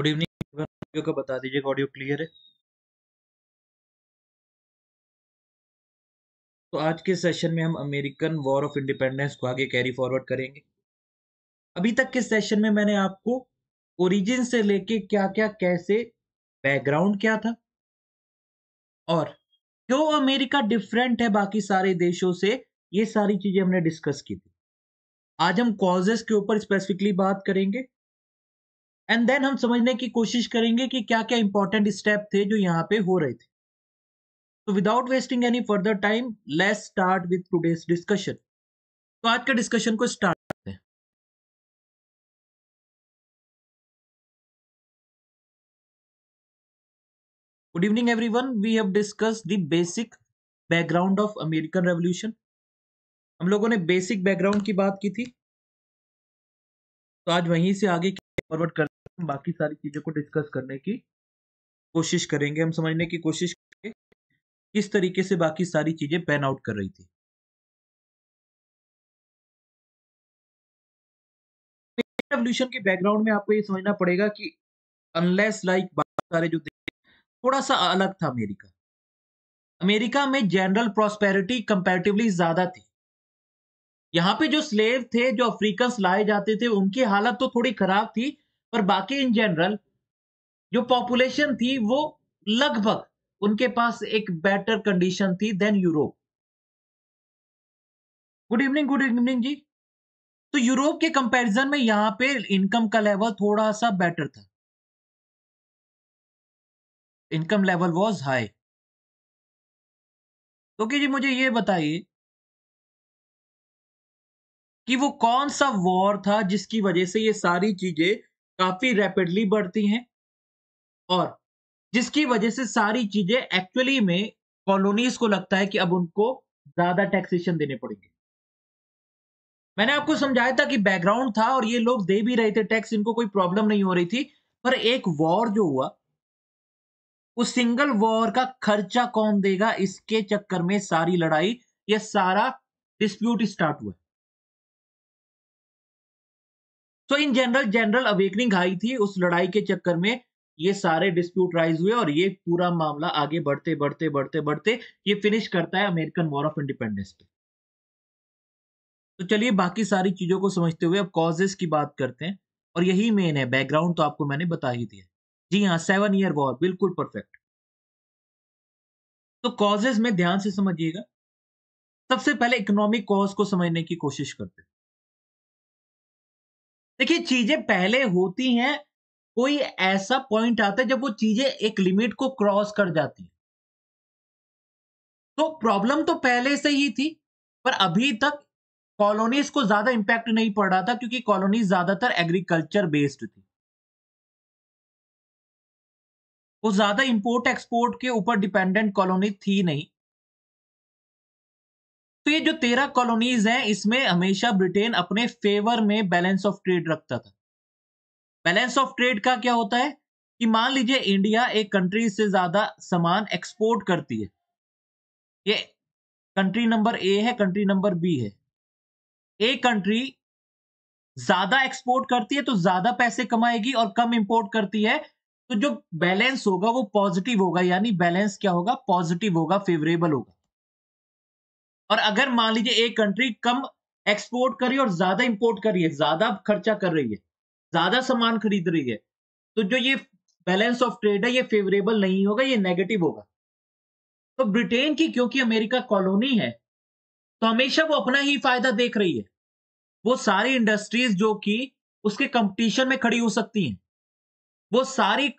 Good evening audio का बता दीजिए ऑडियो क्लियर है तो आज के सेशन में हम अमेरिकन वॉर ऑफ इंडिपेंडेंस को आगे कैरी फॉरवर्ड करेंगे अभी तक के सेशन में मैंने आपको ओरिजिन से लेके क्या क्या कैसे बैकग्राउंड क्या था और क्यों अमेरिका डिफरेंट है बाकी सारे देशों से ये सारी चीजें हमने डिस्कस की थी आज हम कॉजेस के ऊपर स्पेसिफिकली बात करेंगे एंड देन हम समझने की कोशिश करेंगे कि क्या क्या इंपॉर्टेंट स्टेप थे जो यहाँ पे हो रहे थे तो without wasting any further time let's start with today's discussion तो आज के डिस्कशन को स्टार्ट करते हैं good evening everyone we have discuss the basic background of American revolution हम लोगों ने बेसिक बैकग्राउंड की बात की थी तो आज वहीं से आगे फॉरवर्ड कर बाकी सारी चीज़ों को डिस्कस करने की कोशिश करेंगे हम समझने की कोशिश करेंगे किस तरीके से बाकी सारी चीज़ें पैन आउट कर रही थी रेवल्यूशन के बैकग्राउंड में आपको ये समझना पड़ेगा कि अनलेस लाइक बाकी सारे जो थोड़ा सा अलग था अमेरिका अमेरिका में जनरल प्रॉस्पेरिटी कंपेरेटिवली ज्यादा थी यहाँ पे जो स्लेव थे जो अफ्रीकन लाए जाते थे उनकी हालत तो थोड़ी खराब थी पर बाकी इन जनरल जो पॉपुलेशन थी वो लगभग उनके पास एक बेटर कंडीशन थी than Europe good evening good evening जी तो यूरोप के कंपैरिजन में यहां पे इनकम का लेवल थोड़ा सा बेटर था इनकम लेवल वाज हाई तो कि जी मुझे ये बताइए कि वो कौन सा वॉर था जिसकी वजह से ये सारी चीजें काफी रैपिडली बढ़ती हैं और जिसकी वजह से सारी चीजें एक्चुअली में कॉलोनीज को लगता है कि अब उनको ज्यादा टैक्सेशन देने पड़ेंगे मैंने आपको समझाया था कि बैकग्राउंड था और ये लोग दे भी रहे थे टैक्स इनको कोई प्रॉब्लम नहीं हो रही थी पर एक वॉर जो हुआ उस सिंगल वॉर का खर्चा कौन देगा इसके चक्कर में सारी लड़ाई ये सारा डिस्प्यूट स्टार्ट हुआ so in general general awakening आई थी उस लड़ाई के चक्कर में ये सारे डिस्प्यूट राइज हुए और ये पूरा मामला आगे बढ़ते बढ़ते बढ़ते बढ़ते ये फिनिश करता है अमेरिकन वॉर ऑफ इंडिपेंडेंस पे तो चलिए बाकी सारी चीजों को समझते हुए अब कॉजेस की बात करते हैं और यही मेन है बैकग्राउंड तो आपको मैंने बता ही दिया जी हाँ सेवन ईयर वॉर बिल्कुल परफेक्ट तो कॉजेज में ध्यान से समझिएगा सबसे पहले इकोनॉमिक कॉज को समझने की कोशिश करते हैं देखिए चीजें पहले होती हैं कोई ऐसा पॉइंट आता है जब वो चीजें एक लिमिट को क्रॉस कर जाती हैं तो प्रॉब्लम तो पहले से ही थी पर अभी तक कॉलोनीज को ज्यादा इंपैक्ट नहीं पड़ रहा था क्योंकि कॉलोनीज ज्यादातर एग्रीकल्चर बेस्ड थी वो ज्यादा इंपोर्ट एक्सपोर्ट के ऊपर डिपेंडेंट कॉलोनी थी नहीं तो ये जो तेरह कॉलोनीज हैं इसमें हमेशा ब्रिटेन अपने फेवर में बैलेंस ऑफ ट्रेड रखता था बैलेंस ऑफ ट्रेड का क्या होता है कि मान लीजिए इंडिया एक कंट्री से ज्यादा सामान एक्सपोर्ट करती है ये कंट्री नंबर ए है कंट्री नंबर बी है ए कंट्री ज्यादा एक्सपोर्ट करती है तो ज्यादा पैसे कमाएगी और कम इंपोर्ट करती है तो जो बैलेंस होगा वो पॉजिटिव होगा यानी बैलेंस क्या होगा पॉजिटिव होगा फेवरेबल होगा और अगर मान लीजिए एक कंट्री कम एक्सपोर्ट कर रही है और ज्यादा इंपोर्ट कर रही है ज्यादा खर्चा कर रही है ज्यादा सामान खरीद रही है तो जो ये बैलेंस ऑफ ट्रेड है ये फेवरेबल नहीं होगा ये नेगेटिव होगा तो ब्रिटेन की क्योंकि अमेरिका कॉलोनी है तो हमेशा वो अपना ही फायदा देख रही है वो सारी इंडस्ट्रीज जो कि उसके कंपटीशन में खड़ी हो सकती हैं वो सारी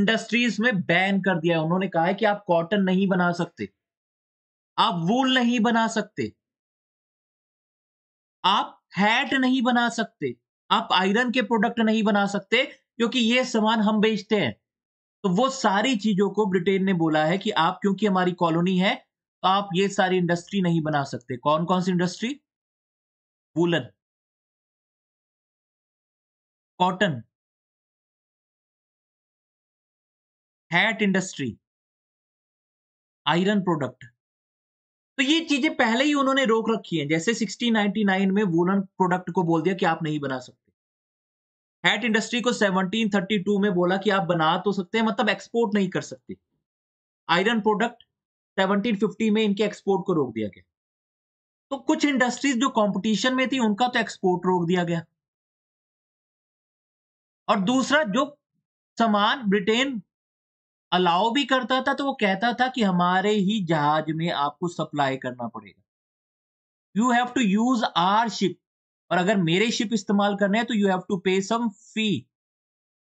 इंडस्ट्रीज में बैन कर दिया है उन्होंने कहा है कि आप कॉटन नहीं बना सकते आप वूल नहीं बना सकते आप हैट नहीं बना सकते आप आयरन के प्रोडक्ट नहीं बना सकते क्योंकि ये सामान हम बेचते हैं तो वो सारी चीजों को ब्रिटेन ने बोला है कि आप क्योंकि हमारी कॉलोनी है तो आप ये सारी इंडस्ट्री नहीं बना सकते कौन कौन सी industry woollen cotton hat industry iron product तो ये चीजें पहले ही उन्होंने रोक रखी हैं जैसे 1699 में वूलन प्रोडक्ट को बोल दिया कि आप नहीं बना सकते हैट इंडस्ट्री को 1732 में बोला कि आप बना तो सकते हैं मतलब एक्सपोर्ट नहीं कर सकते आयरन प्रोडक्ट 1750 में इनके एक्सपोर्ट को रोक दिया गया तो कुछ इंडस्ट्रीज जो कंपटीशन में थी उनका तो एक्सपोर्ट रोक दिया गया और दूसरा जो सामान ब्रिटेन अलाउ भी करता था तो वो कहता था कि हमारे ही जहाज में आपको सप्लाई करना पड़ेगा you have to use our ship और अगर मेरे शिप इस्तेमाल करने हैं तो यू हैव टू पे सम फी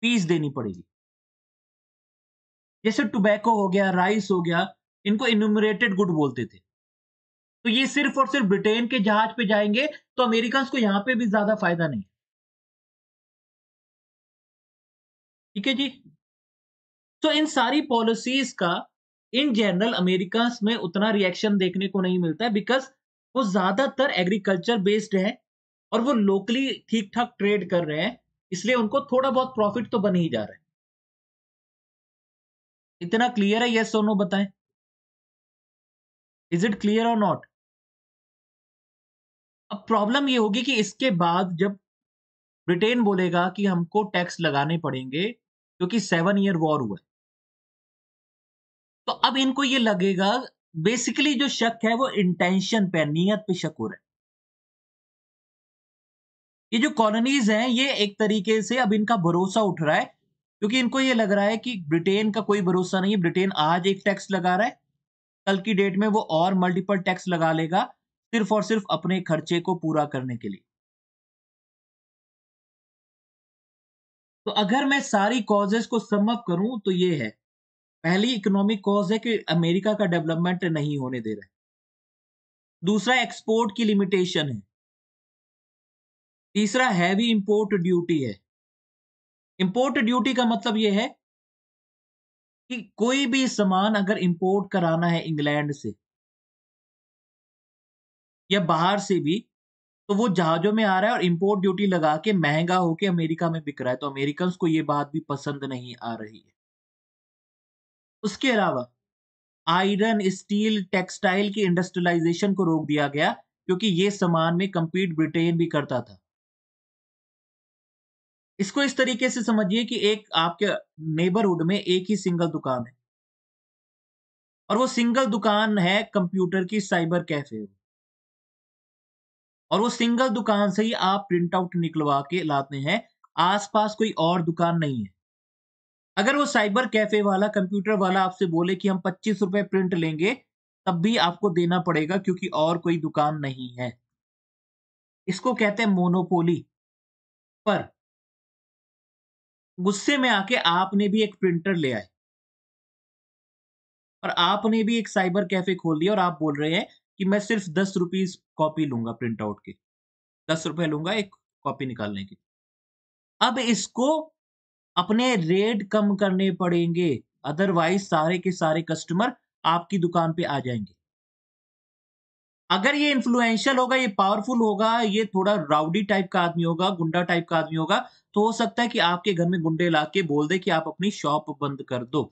फीस देनी पड़ेगी जैसे टोबैको हो गया राइस हो गया इनको इन्यूमरेटेड गुड बोलते थे तो ये सिर्फ और सिर्फ ब्रिटेन के जहाज पे जाएंगे तो अमेरिका को यहां पे भी ज्यादा फायदा नहीं ठीक है जी तो इन सारी पॉलिसीज का इन जनरल अमेरिका में उतना रिएक्शन देखने को नहीं मिलता है बिकॉज वो ज्यादातर एग्रीकल्चर बेस्ड है और वो लोकली ठीक ठाक ट्रेड कर रहे हैं इसलिए उनको थोड़ा बहुत प्रॉफिट तो बन ही जा रहा है इतना क्लियर है यस सोनो बताएं is it clear or not अब प्रॉब्लम ये होगी कि इसके बाद जब ब्रिटेन बोलेगा कि हमको टैक्स लगाने पड़ेंगे क्योंकि सेवन ईयर वॉर हुआ है तो अब इनको ये लगेगा बेसिकली जो शक है वो इंटेंशन पे नीयत पे शक हो रहा है ये जो कॉलोनीज हैं ये एक तरीके से अब इनका भरोसा उठ रहा है क्योंकि इनको ये लग रहा है कि ब्रिटेन का कोई भरोसा नहीं है ब्रिटेन आज एक टैक्स लगा रहा है कल की डेट में वो और मल्टीपल टैक्स लगा लेगा सिर्फ और सिर्फ अपने खर्चे को पूरा करने के लिए तो अगर मैं सारी कॉजेस को समअप करूं तो ये है पहली इकोनॉमिक कॉज है कि अमेरिका का डेवलपमेंट नहीं होने दे रहा है दूसरा एक्सपोर्ट की लिमिटेशन है तीसरा हैवी इंपोर्ट ड्यूटी है इंपोर्ट ड्यूटी का मतलब यह है कि कोई भी सामान अगर इंपोर्ट कराना है इंग्लैंड से या बाहर से भी तो वो जहाजों में आ रहा है और इंपोर्ट ड्यूटी लगा के महंगा होके अमेरिका में बिक रहा है तो अमेरिकन को ये बात भी पसंद नहीं आ रही है उसके अलावा आयरन स्टील टेक्सटाइल की इंडस्ट्रियलाइजेशन को रोक दिया गया क्योंकि ये सामान में कंपीट ब्रिटेन भी करता था इसको इस तरीके से समझिए कि एक आपके नेबरहुड में एक ही सिंगल दुकान है और वो सिंगल दुकान है कंप्यूटर की साइबर कैफे और वो सिंगल दुकान से ही आप प्रिंट आउट निकलवा के लाते हैं आसपास कोई और दुकान नहीं है अगर वो साइबर कैफे वाला कंप्यूटर वाला आपसे बोले कि हम पच्चीस रुपए प्रिंट लेंगे तब भी आपको देना पड़ेगा क्योंकि और कोई दुकान नहीं है इसको कहते हैं मोनोपोली पर गुस्से में आके आपने भी एक प्रिंटर ले आए और आपने भी एक साइबर कैफे खोल लिया और आप बोल रहे हैं कि मैं सिर्फ दस रुपीज कॉपी लूंगा प्रिंट आउट के दस रुपए लूंगा एक कॉपी निकालने की अब इसको अपने रेट कम करने पड़ेंगे अदरवाइज सारे के सारे कस्टमर आपकी दुकान पे आ जाएंगे अगर ये इन्फ्लुएंशियल होगा ये पावरफुल होगा ये थोड़ा राउडी टाइप का आदमी होगा गुंडा टाइप का आदमी होगा तो हो सकता है कि आपके घर में गुंडे ला के बोल दे कि आप अपनी शॉप बंद कर दो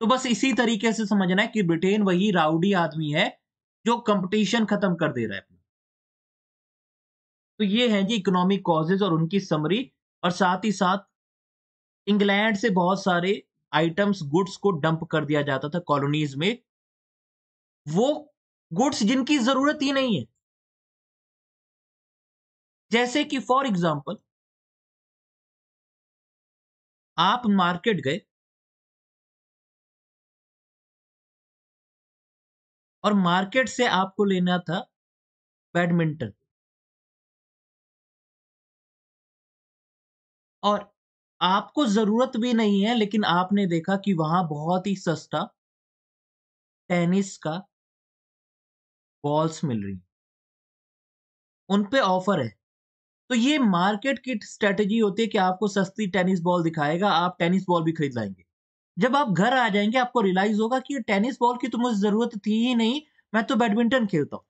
तो बस इसी तरीके से समझना है कि ब्रिटेन वही राउडी आदमी है जो कंपटीशन खत्म कर दे रहा है अपना तो ये है जी इकोनॉमिक कॉजेज और उनकी समरी और साथ ही साथ इंग्लैंड से बहुत सारे आइटम्स गुड्स को डंप कर दिया जाता था कॉलोनीज में वो गुड्स जिनकी जरूरत ही नहीं है जैसे कि फॉर एग्जाम्पल आप मार्केट गए और मार्केट से आपको लेना था बैडमिंटन और आपको जरूरत भी नहीं है लेकिन आपने देखा कि वहां बहुत ही सस्ता टेनिस का बॉल्स मिल रही उन पे ऑफर है तो ये मार्केट की स्ट्रेटेजी होती है कि आपको सस्ती टेनिस बॉल दिखाएगा आप टेनिस बॉल भी खरीद लाएंगे जब आप घर आ जाएंगे आपको रियलाइज होगा कि टेनिस बॉल की तो मुझे जरूरत थी ही नहीं मैं तो बैडमिंटन खेलता हूं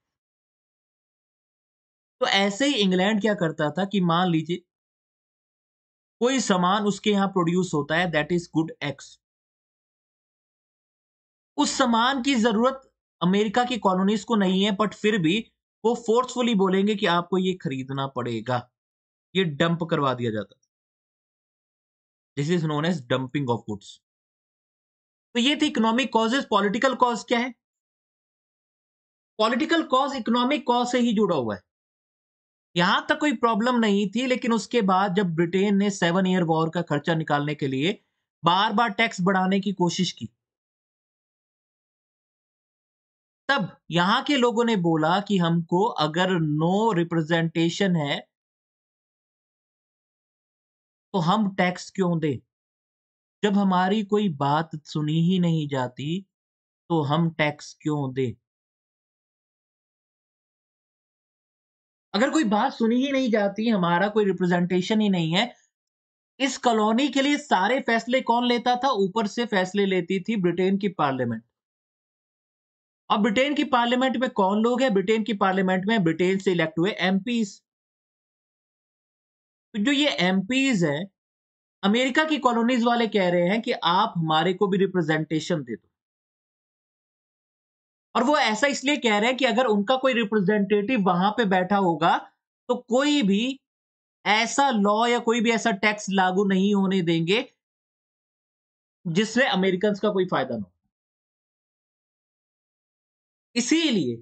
तो ऐसे ही इंग्लैंड क्या करता था कि मान लीजिए कोई सामान उसके यहां प्रोड्यूस होता है दैट इज गुड एक्स उस सामान की जरूरत अमेरिका की कॉलोनीज को नहीं है बट फिर भी वो फोर्सफुली बोलेंगे कि आपको ये खरीदना पड़ेगा ये डंप करवा दिया जाता this is known as dumping of goods तो ये थी इकोनॉमिक कॉजेज पॉलिटिकल कॉज क्या है पॉलिटिकल कॉज इकोनॉमिक कॉज से ही जुड़ा हुआ है यहां तक कोई प्रॉब्लम नहीं थी लेकिन उसके बाद जब ब्रिटेन ने सेवन ईयर वॉर का खर्चा निकालने के लिए बार बार टैक्स बढ़ाने की कोशिश की तब यहां के लोगों ने बोला कि हमको अगर नो रिप्रेजेंटेशन है तो हम टैक्स क्यों दें जब हमारी कोई बात सुनी ही नहीं जाती तो हम टैक्स क्यों दें अगर कोई बात सुनी ही नहीं जाती हमारा कोई रिप्रेजेंटेशन ही नहीं है इस कॉलोनी के लिए सारे फैसले कौन लेता था ऊपर से फैसले लेती थी ब्रिटेन की पार्लियामेंट अब ब्रिटेन की पार्लियामेंट में कौन लोग हैं ब्रिटेन की पार्लियामेंट में ब्रिटेन से इलेक्ट हुए एमपीज तो जो ये एमपीज हैं अमेरिका की कॉलोनीज वाले कह रहे हैं कि आप हमारे को भी रिप्रेजेंटेशन दे दो और वो ऐसा इसलिए कह रहे हैं कि अगर उनका कोई रिप्रेजेंटेटिव वहां पे बैठा होगा तो कोई भी ऐसा लॉ या कोई भी ऐसा टैक्स लागू नहीं होने देंगे जिससे अमेरिकन का कोई फायदा ना हो इसीलिए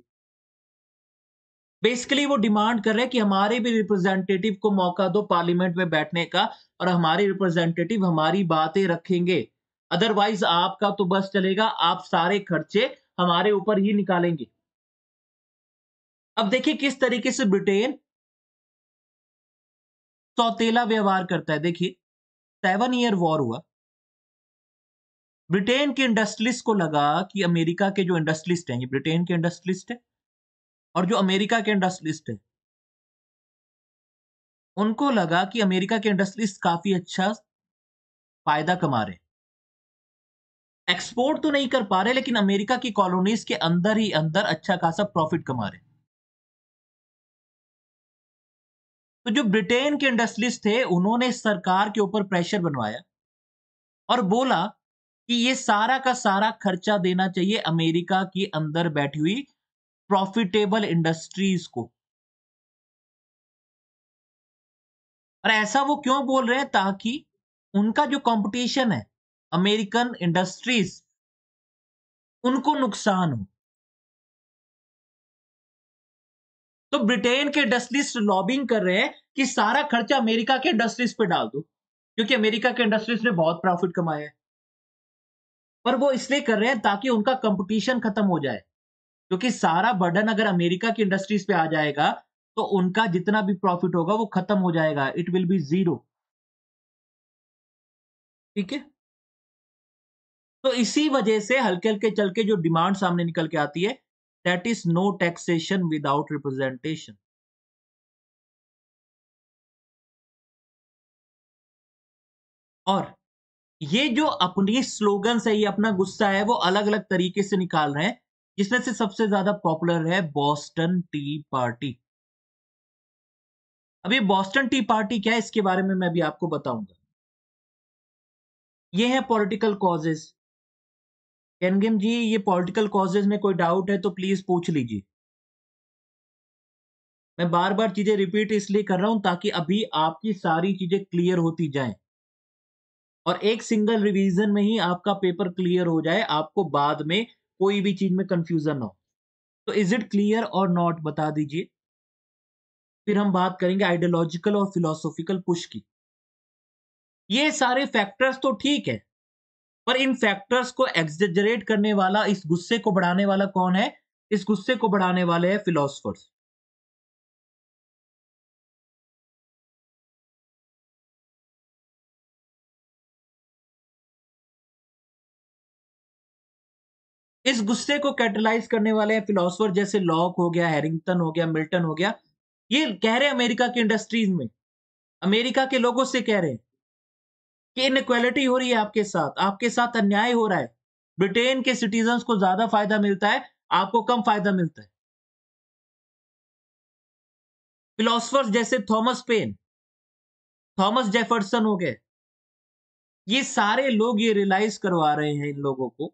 बेसिकली वो डिमांड कर रहे हैं कि हमारे भी रिप्रेजेंटेटिव को मौका दो पार्लियामेंट में बैठने का और हमारे रिप्रेजेंटेटिव हमारी बातें रखेंगे अदरवाइज आपका तो बस चलेगा आप सारे खर्चे हमारे ऊपर ही निकालेंगे अब देखिए किस तरीके से ब्रिटेन सौतेला व्यवहार करता है देखिए सेवन ईयर वॉर हुआ ब्रिटेन के इंडस्ट्रिस्ट को लगा कि अमेरिका के जो इंडस्ट्रिस्ट हैं ये ब्रिटेन के इंडस्ट्रिस्ट है और जो अमेरिका के इंडस्ट्रिस्ट है उनको लगा कि अमेरिका के इंडस्ट्रिस्ट काफी अच्छा फायदा कमा रहे हैं एक्सपोर्ट तो नहीं कर पा रहे लेकिन अमेरिका की कॉलोनीज के अंदर ही अंदर अच्छा खासा प्रॉफिट कमा रहे तो जो ब्रिटेन के इंडस्ट्रीज थे उन्होंने सरकार के ऊपर प्रेशर बनवाया और बोला कि ये सारा का सारा खर्चा देना चाहिए अमेरिका की अंदर बैठी हुई प्रॉफिटेबल इंडस्ट्रीज को और ऐसा वो क्यों बोल रहे हैं ताकि उनका जो कंपटीशन है अमेरिकन इंडस्ट्रीज उनको नुकसान हो तो ब्रिटेन के इंडस्ट्रीज लॉबिंग कर रहे हैं कि सारा खर्चा अमेरिका के इंडस्ट्रीज पे डाल दो क्योंकि अमेरिका के इंडस्ट्रीज ने बहुत प्रॉफिट कमाया है पर वो इसलिए कर रहे हैं ताकि उनका कंपटीशन खत्म हो जाए क्योंकि सारा बर्डन अगर अमेरिका की इंडस्ट्रीज पे आ जाएगा तो उनका जितना भी प्रॉफिट होगा वो खत्म हो जाएगा इट विल बी जीरो ठीक है तो इसी वजह से हल्के हल्के चल के जो डिमांड सामने निकल के आती है that is no taxation without representation और ये जो अपनी स्लोगन्स है ये अपना गुस्सा है वो अलग अलग तरीके से निकाल रहे हैं जिसमें से सबसे ज्यादा पॉपुलर है बॉस्टन टी पार्टी अब ये बॉस्टन टी पार्टी क्या है इसके बारे में मैं भी आपको बताऊंगा ये है पॉलिटिकल कॉजेज कैनगेम जी ये पॉलिटिकल कॉजेज में कोई डाउट है तो प्लीज पूछ लीजिए मैं बार बार चीजें रिपीट इसलिए कर रहा हूं ताकि अभी आपकी सारी चीजें क्लियर होती जाएं और एक सिंगल रिवीजन में ही आपका पेपर क्लियर हो जाए आपको बाद में कोई भी चीज में कंफ्यूजन हो तो is it clear or not बता दीजिए फिर हम बात करेंगे आइडियोलॉजिकल और फिलोसॉफिकल पुश की ये सारे फैक्टर्स तो ठीक है पर इन फैक्टर्स को एग्जेजरेट करने वाला इस गुस्से को बढ़ाने वाला कौन है इस गुस्से को बढ़ाने वाले हैं फिलोसफर्स इस गुस्से को कैटलाइज करने वाले हैं फिलोसफर जैसे लॉक हो गया हैरिंगटन हो गया मिल्टन हो गया ये कह रहे हैं अमेरिका की इंडस्ट्रीज में अमेरिका के लोगों से कह रहे हैं कि इनक्वालिटी हो रही है आपके साथ आपके साथ अन्याय हो रहा है ब्रिटेन के सिटीजन को ज्यादा फायदा मिलता है आपको कम फायदा मिलता है फिलोसफर्स जैसे थॉमस पेन थॉमस जेफरसन हो गए ये सारे लोग ये रियलाइज करवा रहे हैं इन लोगों को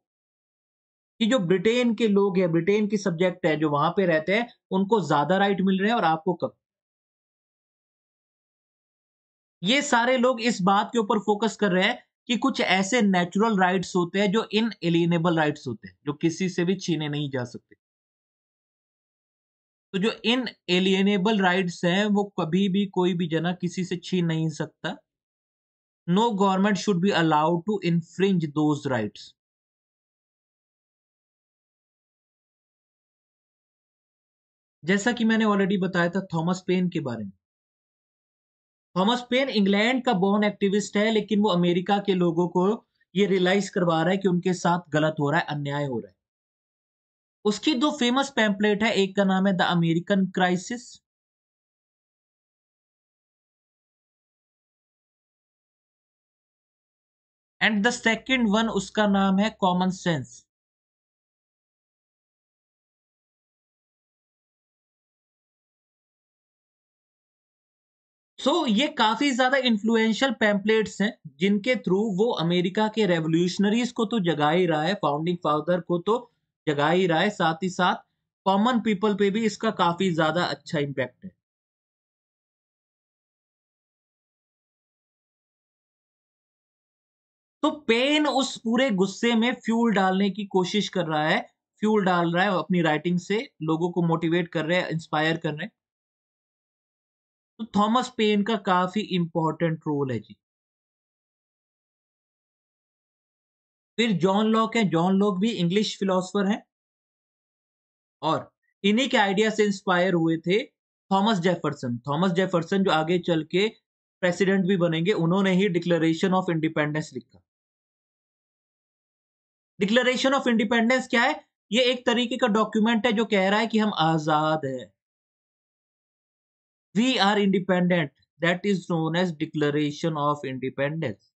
कि जो ब्रिटेन के लोग हैं ब्रिटेन के सब्जेक्ट है जो वहां पे रहते हैं उनको ज्यादा राइट मिल रहे हैं और आपको कम ये सारे लोग इस बात के ऊपर फोकस कर रहे हैं कि कुछ ऐसे नेचुरल राइट्स होते हैं जो इन एलिनेबल राइट्स होते हैं जो किसी से भी छीने नहीं जा सकते तो जो इन एलिनेबल राइट्स हैं वो कभी भी कोई भी जना किसी से छीन नहीं सकता no government should be allowed to infringe those rights जैसा कि मैंने ऑलरेडी बताया था थॉमस पेन के बारे में थॉमस पेन इंग्लैंड का बॉर्न एक्टिविस्ट है लेकिन वो अमेरिका के लोगों को ये रियलाइज करवा रहा है कि उनके साथ गलत हो रहा है अन्याय हो रहा है उसकी दो फेमस पैम्पलेट है एक का नाम है the American crisis and the second one उसका नाम है कॉमन सेंस सो so, ये काफी ज्यादा इन्फ्लुएंशियल पैम्पलेट्स हैं जिनके थ्रू वो अमेरिका के रेवोल्यूशनरीज को तो जगा ही रहा है फाउंडिंग फादर को तो जगा ही रहा है साथ ही साथ कॉमन पीपल पे भी इसका काफी ज्यादा अच्छा इम्पैक्ट है तो पेन उस पूरे गुस्से में फ्यूल डालने की कोशिश कर रहा है फ्यूल डाल रहा है अपनी राइटिंग से लोगों को मोटिवेट कर रहे हैं इंस्पायर कर रहे हैं तो थॉमस पेन का काफी इंपॉर्टेंट रोल है जी फिर जॉन लॉक है जॉन लॉक भी इंग्लिश फिलोसफर हैं और इन्हीं के आइडिया से इंस्पायर हुए थे थॉमस जेफरसन थॉमस जेफरसन जो आगे चल के प्रेसिडेंट भी बनेंगे उन्होंने ही डिक्लेरेशन ऑफ इंडिपेंडेंस लिखा डिक्लेरेशन ऑफ इंडिपेंडेंस क्या है ये एक तरीके का डॉक्यूमेंट है जो कह रहा है कि हम आजाद है we are independent that is known as declaration of independence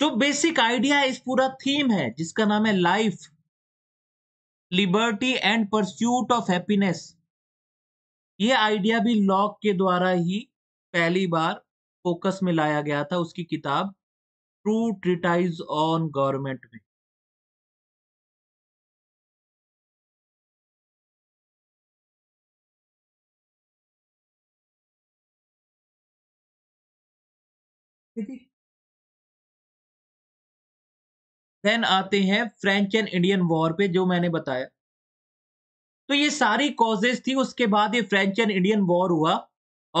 तो बेसिक आइडिया इस पूरा थीम है जिसका नाम है life liberty and pursuit of happiness ये आइडिया भी लॉक के द्वारा ही पहली बार फोकस में लाया गया था उसकी किताब ट्रू ट्रिटाइज ऑन गवर्नमेंट में देन आते हैं फ्रेंच एंड इंडियन वॉर पे जो मैंने बताया तो ये सारी कॉजेज थी उसके बाद ये फ्रेंच एंड इंडियन वॉर हुआ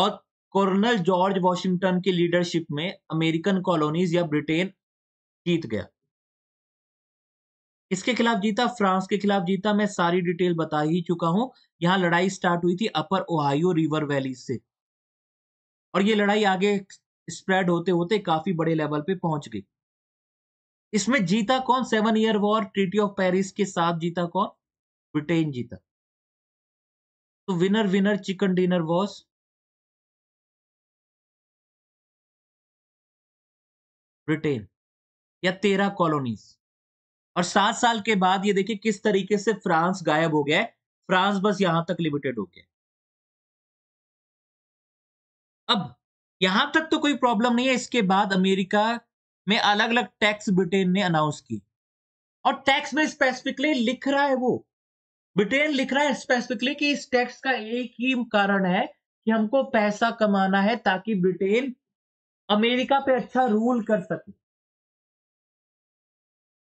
और कर्नल जॉर्ज वॉशिंगटन की लीडरशिप में अमेरिकन कॉलोनीज या ब्रिटेन जीत गया इसके खिलाफ जीता फ्रांस के खिलाफ जीता मैं सारी डिटेल बता ही चुका हूं यहां लड़ाई स्टार्ट हुई थी अपर ओहायो रिवर वैली से और ये लड़ाई आगे स्प्रेड होते होते काफी बड़े लेवल पे पहुंच गई इसमें जीता कौन seven year war treaty of Paris के साथ जीता कौन ब्रिटेन जीता तो winner winner chicken dinner was Britain या तेरह कॉलोनीज और सात साल के बाद ये देखिए किस तरीके से फ्रांस गायब हो गया है फ्रांस बस यहां तक लिमिटेड हो गया अब यहां तक तो कोई प्रॉब्लम नहीं है इसके बाद अमेरिका में अलग अलग टैक्स ब्रिटेन ने अनाउंस की और टैक्स में स्पेसिफिकली लिख रहा है वो ब्रिटेन लिख रहा है स्पेसिफिकली कि इस टैक्स का एक ही कारण है कि हमको पैसा कमाना है ताकि ब्रिटेन अमेरिका पे अच्छा रूल कर सके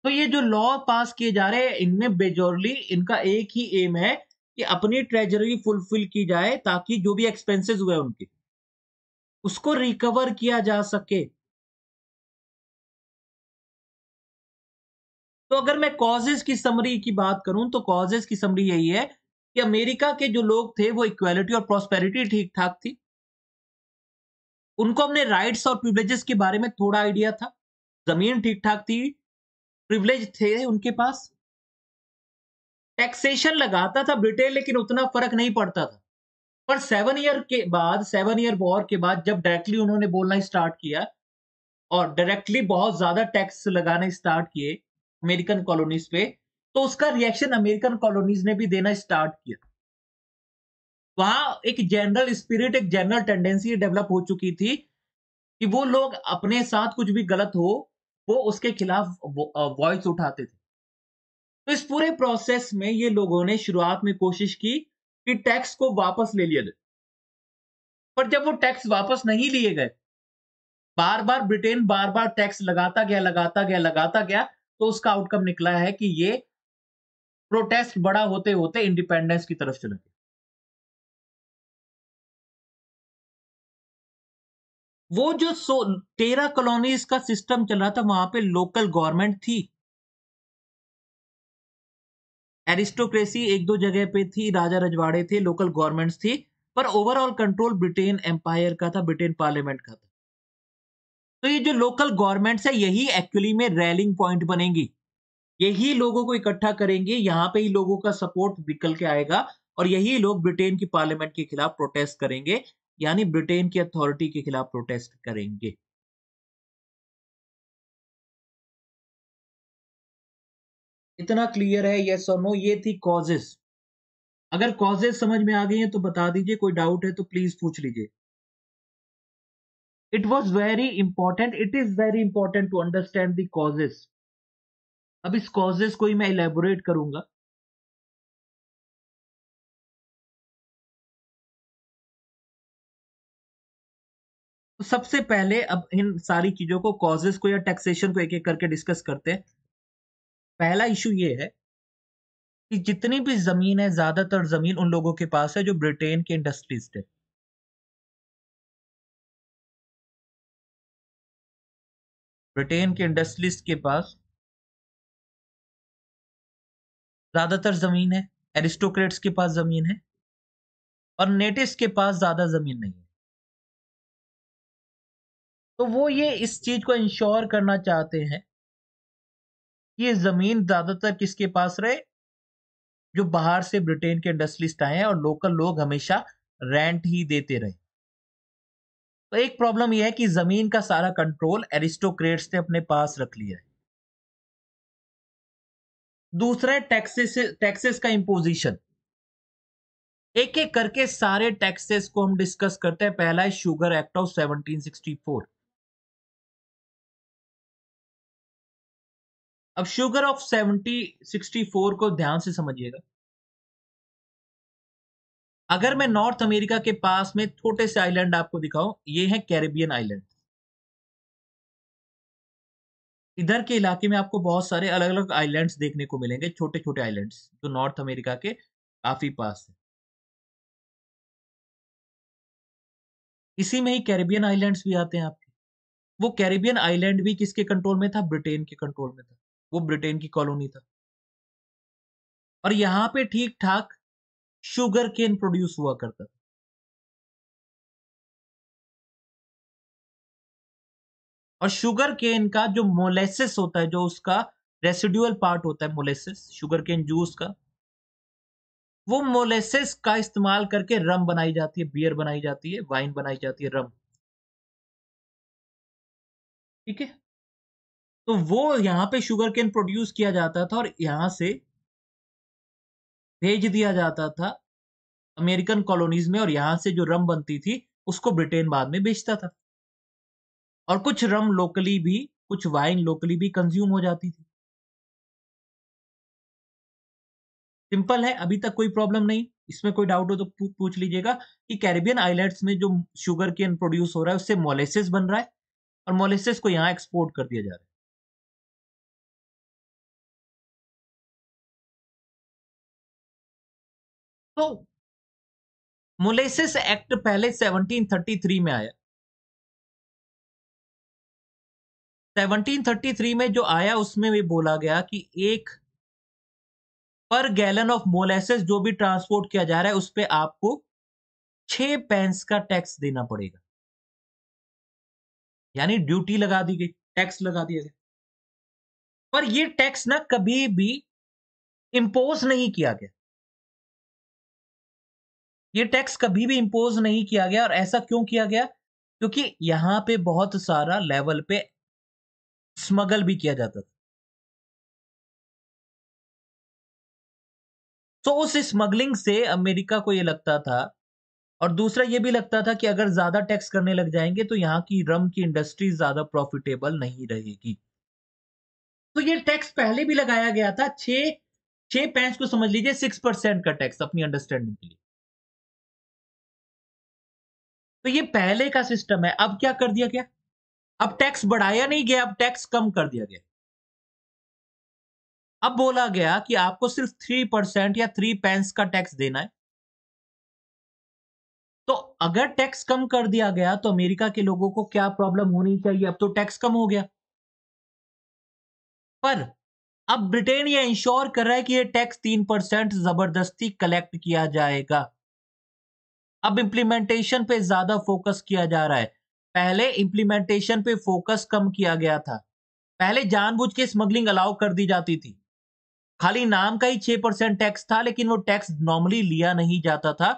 तो ये जो लॉ पास किए जा रहे हैं इनमें बेजोरली इनका एक ही एम है कि अपनी ट्रेजरी फुलफिल की जाए ताकि जो भी एक्सपेंसेस हुए उनके उसको रिकवर किया जा सके तो अगर मैं कॉजेज की समरी की बात करूं तो कॉजेज की समरी यही है कि अमेरिका के जो लोग थे वो इक्वालिटी और प्रॉस्पेरिटी ठीक ठाक थी उनको हमने राइट्स और प्रिवलेजेस के बारे में थोड़ा आइडिया था जमीन ठीक ठाक थी प्रिवलेज थे उनके पास टैक्सेशन लगाता था ब्रिटेन लेकिन उतना फर्क नहीं पड़ता था पर सेवन ईयर के बाद सेवन ईयर वॉर के बाद जब डायरेक्टली उन्होंने बोलना स्टार्ट किया और डायरेक्टली बहुत ज्यादा टैक्स लगाने स्टार्ट किए अमेरिकन कॉलोनीज पे तो उसका रिएक्शन अमेरिकन कॉलोनीज ने भी देना स्टार्ट किया वहां एक जनरल स्पिरिट एक जनरल टेंडेंसी डेवलप हो चुकी थी कि वो लोग अपने साथ कुछ भी गलत हो वो उसके खिलाफ वॉइस उठाते थे तो इस पूरे प्रोसेस में ये लोगों ने शुरुआत में कोशिश की कि टैक्स को वापस ले लिया जाए पर जब वो टैक्स वापस नहीं लिए गए बार बार ब्रिटेन बार बार टैक्स लगाता गया लगाता गया लगाता गया तो उसका आउटकम निकला है कि ये प्रोटेस्ट बड़ा होते होते इंडिपेंडेंस की तरफ चला गया वो जो सो तेरह कॉलोनीज का सिस्टम चल रहा था वहां पे लोकल गवर्नमेंट थी एरिस्टोक्रेसी एक दो जगह पे थी राजा रजवाड़े थे लोकल गवर्नमेंट्स थी पर ओवरऑल कंट्रोल ब्रिटेन एम्पायर का था ब्रिटेन पार्लियामेंट का था तो ये जो लोकल गवर्नमेंट्स है यही एक्चुअली में रैलिंग पॉइंट बनेंगी यही लोगों को इकट्ठा करेंगे यहाँ पे ही लोगों का सपोर्ट निकल के आएगा और यही लोग ब्रिटेन की पार्लियामेंट के खिलाफ प्रोटेस्ट करेंगे यानी ब्रिटेन की अथॉरिटी के खिलाफ प्रोटेस्ट करेंगे इतना क्लियर है यस और नो ये थी कॉजेस अगर कॉजेस समझ में आ गई हैं तो बता दीजिए कोई डाउट है तो प्लीज पूछ लीजिए it was very important it is very important to understand the अब इस कॉजेस को ही मैं इलेबोरेट करूंगा तो सबसे पहले अब इन सारी चीजों को कॉजेस को या टैक्सेशन को एक एक करके डिस्कस करते हैं पहला इशू ये है कि जितनी भी जमीन है ज्यादातर जमीन उन लोगों के पास है जो ब्रिटेन के इंडस्ट्रीज थे ब्रिटेन के इंडस्ट्रीज के पास ज्यादातर जमीन है एरिस्टोक्रेट्स के पास जमीन है और नेटिव्स के पास ज्यादा जमीन नहीं है तो वो ये इस चीज को इंश्योर करना चाहते हैं ये जमीन ज्यादातर किसके पास रहे जो बाहर से ब्रिटेन के इंडस्ट्रिस्ट आए हैं और लोकल लोग हमेशा रेंट ही देते रहे तो एक प्रॉब्लम यह है कि जमीन का सारा कंट्रोल एरिस्टोक्रेट्स ने अपने पास रख लिया है दूसरा है टैक्सेस टैक्सेस का इंपोजिशन एक एक करके सारे टैक्सेस को हम डिस्कस करते हैं पहला है शुगर एक्ट ऑफ 1764 अब sugar of seventy sixty four को ध्यान से समझिएगा अगर मैं नॉर्थ अमेरिका के पास में छोटे से आइलैंड आपको दिखाऊं ये है कैरेबियन आइलैंड इधर के इलाके में आपको बहुत सारे अलग अलग आइलैंड्स देखने को मिलेंगे छोटे छोटे आइलैंड्स जो नॉर्थ अमेरिका के काफी पास है इसी में ही कैरेबियन आइलैंड्स भी आते हैं आपके वो कैरेबियन आइलैंड भी किसके कंट्रोल में था ब्रिटेन के कंट्रोल में था वो ब्रिटेन की कॉलोनी था और यहां पे ठीक ठाक शुगर केन प्रोड्यूस हुआ करता था और शुगर केन का जो मोलेसिस होता है जो उसका रेसिड्यूअल पार्ट होता है मोलेसिस शुगर केन जूस का वो मोलेसिस का इस्तेमाल करके रम बनाई जाती है बियर बनाई जाती है वाइन बनाई जाती है रम ठीक है तो वो यहाँ पे शुगर केन प्रोड्यूस किया जाता था और यहाँ से भेज दिया जाता था अमेरिकन कॉलोनीज में और यहां से जो रम बनती थी उसको ब्रिटेन बाद में बेचता था और कुछ रम लोकली भी कुछ वाइन लोकली भी कंज्यूम हो जाती थी सिंपल है अभी तक कोई प्रॉब्लम नहीं इसमें कोई डाउट हो तो पूछ लीजिएगा कि कैरिबियन आइलैंड्स में जो शुगर केन प्रोड्यूस हो रहा है उससे मोलेसिस बन रहा है और मोलेसिस को यहां एक्सपोर्ट कर दिया जा रहा है तो मोलेसिस एक्ट पहले 1733 में आया 1733 में जो आया उसमें भी बोला गया कि एक पर गैलन ऑफ मोलेसिस जो भी ट्रांसपोर्ट किया जा रहा है उस पर आपको छह पेंस का टैक्स देना पड़ेगा यानी ड्यूटी लगा दी गई टैक्स लगा दिया गया पर यह टैक्स ना कभी भी इंपोज नहीं किया गया ये टैक्स कभी भी इम्पोज नहीं किया गया और ऐसा क्यों किया गया क्योंकि यहां पे बहुत सारा लेवल पे स्मगल भी किया जाता था तो उस स्मगलिंग से अमेरिका को ये लगता था और दूसरा ये भी लगता था कि अगर ज्यादा टैक्स करने लग जाएंगे तो यहां की रम की इंडस्ट्री ज्यादा प्रॉफिटेबल नहीं रहेगी तो ये टैक्स पहले भी लगाया गया था छे छह पैंस को समझ लीजिए सिक्स परसेंट का टैक्स अपनी अंडरस्टैंडिंग के लिए तो ये पहले का सिस्टम है अब क्या कर दिया गया अब टैक्स बढ़ाया नहीं गया अब टैक्स कम कर दिया गया अब बोला गया कि आपको सिर्फ थ्री परसेंट या थ्री पेंस का टैक्स देना है तो अगर टैक्स कम कर दिया गया तो अमेरिका के लोगों को क्या प्रॉब्लम होनी चाहिए अब तो टैक्स कम हो गया पर अब ब्रिटेन यह इंश्योर कर रहा है कि यह टैक्स तीन परसेंट जबरदस्ती कलेक्ट किया जाएगा अब इम्प्लीमेंटेशन पे ज्यादा फोकस किया जा रहा है पहले इम्प्लीमेंटेशन पे फोकस कम किया गया था पहले जानबूझ के स्मगलिंग अलाउ कर दी जाती थी खाली नाम का ही छह परसेंट टैक्स था लेकिन वो टैक्स नॉर्मली लिया नहीं जाता था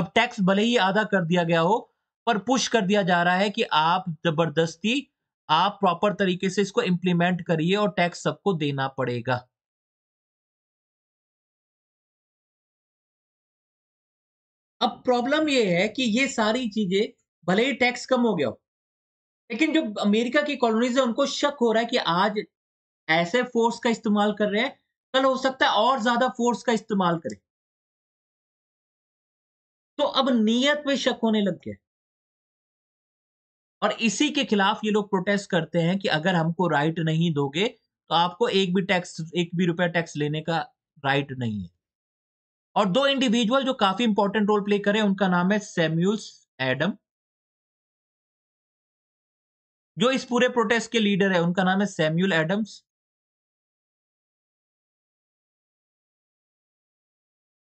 अब टैक्स भले ही आधा कर दिया गया हो पर पुश कर दिया जा रहा है कि आप जबरदस्ती आप प्रॉपर तरीके से इसको इम्प्लीमेंट करिए और टैक्स सबको देना पड़ेगा अब प्रॉब्लम ये है कि ये सारी चीजें भले ही टैक्स कम हो गया हो लेकिन जो अमेरिका की कॉलोनीज है उनको शक हो रहा है कि आज ऐसे फोर्स का इस्तेमाल कर रहे हैं कल हो सकता है और ज्यादा फोर्स का इस्तेमाल करें तो अब नीयत पे शक होने लग गया और इसी के खिलाफ ये लोग प्रोटेस्ट करते हैं कि अगर हमको राइट नहीं दोगे तो आपको एक भी टैक्स एक भी रुपया टैक्स लेने का राइट नहीं है और दो इंडिविजुअल जो काफी इंपॉर्टेंट रोल प्ले करे उनका नाम है सैम्यूल्स एडम जो इस पूरे प्रोटेस्ट के लीडर है उनका नाम है Samuel Adams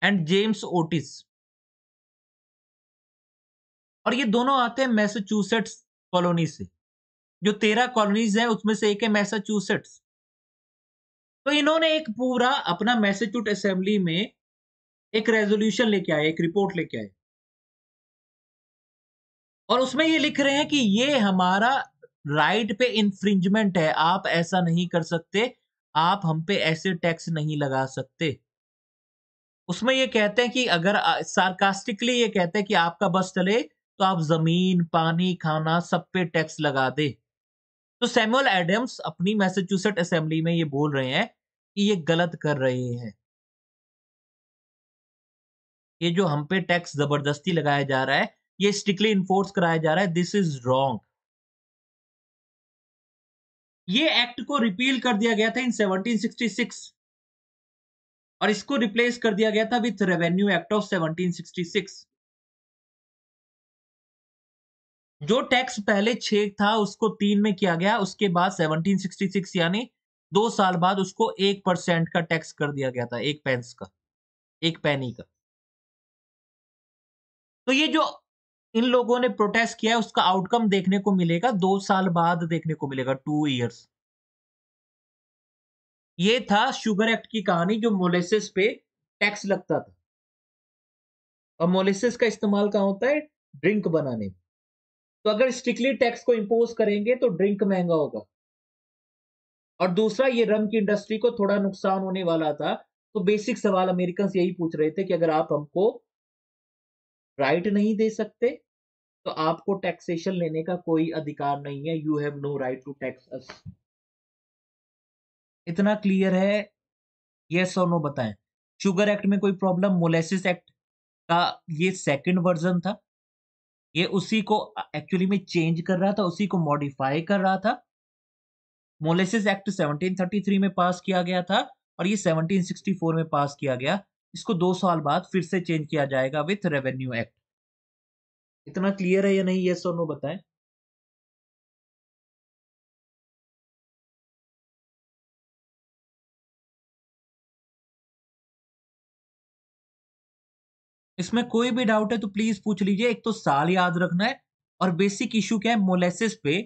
and James Otis और ये दोनों आते हैं मैसाचुसेट्स कॉलोनी से जो तेरह कॉलोनीज हैं उसमें से एक है मैसाचुसेट्स तो इन्होंने एक पूरा अपना मैसेच्यूट असेंबली में एक रेजोल्यूशन लेके आए एक रिपोर्ट लेके आए और उसमें ये लिख रहे हैं कि ये हमारा राइट पे इंफ्रिंजमेंट है आप ऐसा नहीं कर सकते आप हम पे ऐसे टैक्स नहीं लगा सकते उसमें ये कहते हैं कि अगर सार्कास्टिकली ये कहते हैं कि आपका बस चले तो आप जमीन पानी खाना सब पे टैक्स लगा दे तो सैमुअल एडम्स अपनी मैसेच्यूसेट असेंबली में ये बोल रहे हैं कि ये गलत कर रहे हैं ये जो हम पे टैक्स जबरदस्ती लगाया जा रहा है ये स्ट्रिक्टली इन्फोर्स कराया जा रहा है दिस इज रॉन्ग ये एक्ट को रिपील कर दिया गया था इन 1766 और इसको रिप्लेस कर दिया गया था विथ रेवेन्यू एक्ट ऑफ 1766 जो टैक्स पहले छह था उसको तीन में किया गया उसके बाद 1766 यानी दो साल बाद उसको एक परसेंट का टैक्स कर दिया गया था एक पेंस का एक पैनी का तो ये जो इन लोगों ने प्रोटेस्ट किया है उसका आउटकम देखने को मिलेगा दो साल बाद देखने को मिलेगा टू ईयर्स ये था शुगर एक्ट की कहानी जो मोलेसिस पे टैक्स लगता था और मोलेसिस का इस्तेमाल कहा होता है ड्रिंक बनाने में तो अगर स्ट्रिक्टली टैक्स को इम्पोज करेंगे तो ड्रिंक महंगा होगा और दूसरा ये रम की इंडस्ट्री को थोड़ा नुकसान होने वाला था तो बेसिक सवाल अमेरिकन यही पूछ रहे थे कि अगर आप हमको राइट नहीं दे सकते तो आपको टैक्सेशन लेने का कोई अधिकार नहीं है you have no right to tax us इतना क्लियर है यस और नो बताएं शुगर एक्ट में कोई प्रॉब्लम मोलेसिस एक्ट का ये सेकंड वर्जन था ये उसी को एक्चुअली में चेंज कर रहा था उसी को मॉडिफाई कर रहा था मोलेसिस एक्ट 1733 में पास किया गया था और ये 1764 में पास किया गया इसको दो साल बाद फिर से चेंज किया जाएगा विथ रेवेन्यू एक्ट इतना क्लियर है या नहीं ये सोनो बताएं इसमें कोई भी डाउट है तो प्लीज पूछ लीजिए एक तो साल याद रखना है और बेसिक इश्यू क्या है मोलेसिस पे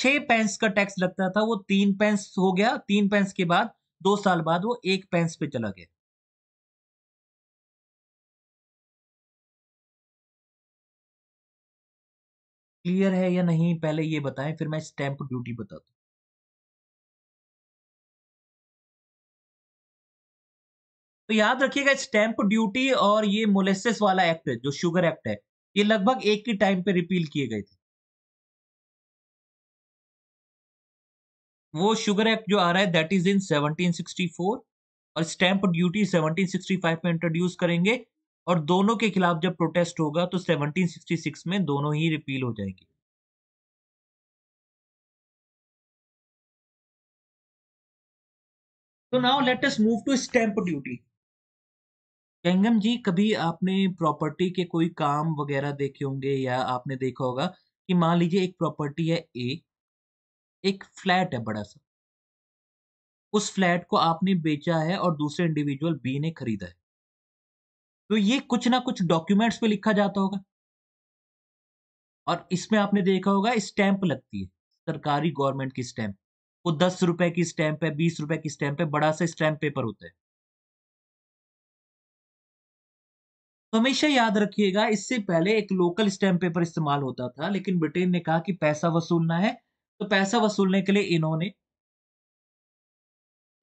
छह पेंस का टैक्स लगता था वो तीन पेंस हो गया तीन पेंस के बाद दो साल बाद वो एक पेंस पे चला गया क्लियर है या नहीं पहले ये बताएं फिर मैं स्टैंप ड्यूटी बता दू तो याद रखिएगा स्टैंप ड्यूटी और ये मोलेसिस वाला एक्ट है जो शुगर एक्ट है ये लगभग एक ही टाइम पे रिपील किए गए थे वो शुगर एक्ट जो आ रहा है दैट इज इन 1764 और स्टैंप ड्यूटी 1765 में इंट्रोड्यूस करेंगे और दोनों के खिलाफ जब प्रोटेस्ट होगा तो 1766 में दोनों ही रिपील हो जाएंगे तो now let us move to stamp duty गंगम जी कभी आपने प्रॉपर्टी के कोई काम वगैरह देखे होंगे या आपने देखा होगा कि मान लीजिए एक प्रॉपर्टी है ए एक फ्लैट है बड़ा सा उस फ्लैट को आपने बेचा है और दूसरे इंडिविजुअल बी ने खरीदा है तो ये कुछ ना कुछ डॉक्यूमेंट्स पे लिखा जाता होगा और इसमें आपने देखा होगा स्टैंप लगती है सरकारी गवर्नमेंट की स्टैंप वो दस रुपए की स्टैंप है बीस रुपए की स्टैंप है बड़ा सा स्टैंप पेपर होता है तो हमेशा याद रखिएगा इससे पहले एक लोकल स्टैंप पेपर इस्तेमाल होता था लेकिन ब्रिटेन ने कहा कि पैसा वसूलना है तो पैसा वसूलने के लिए इन्होंने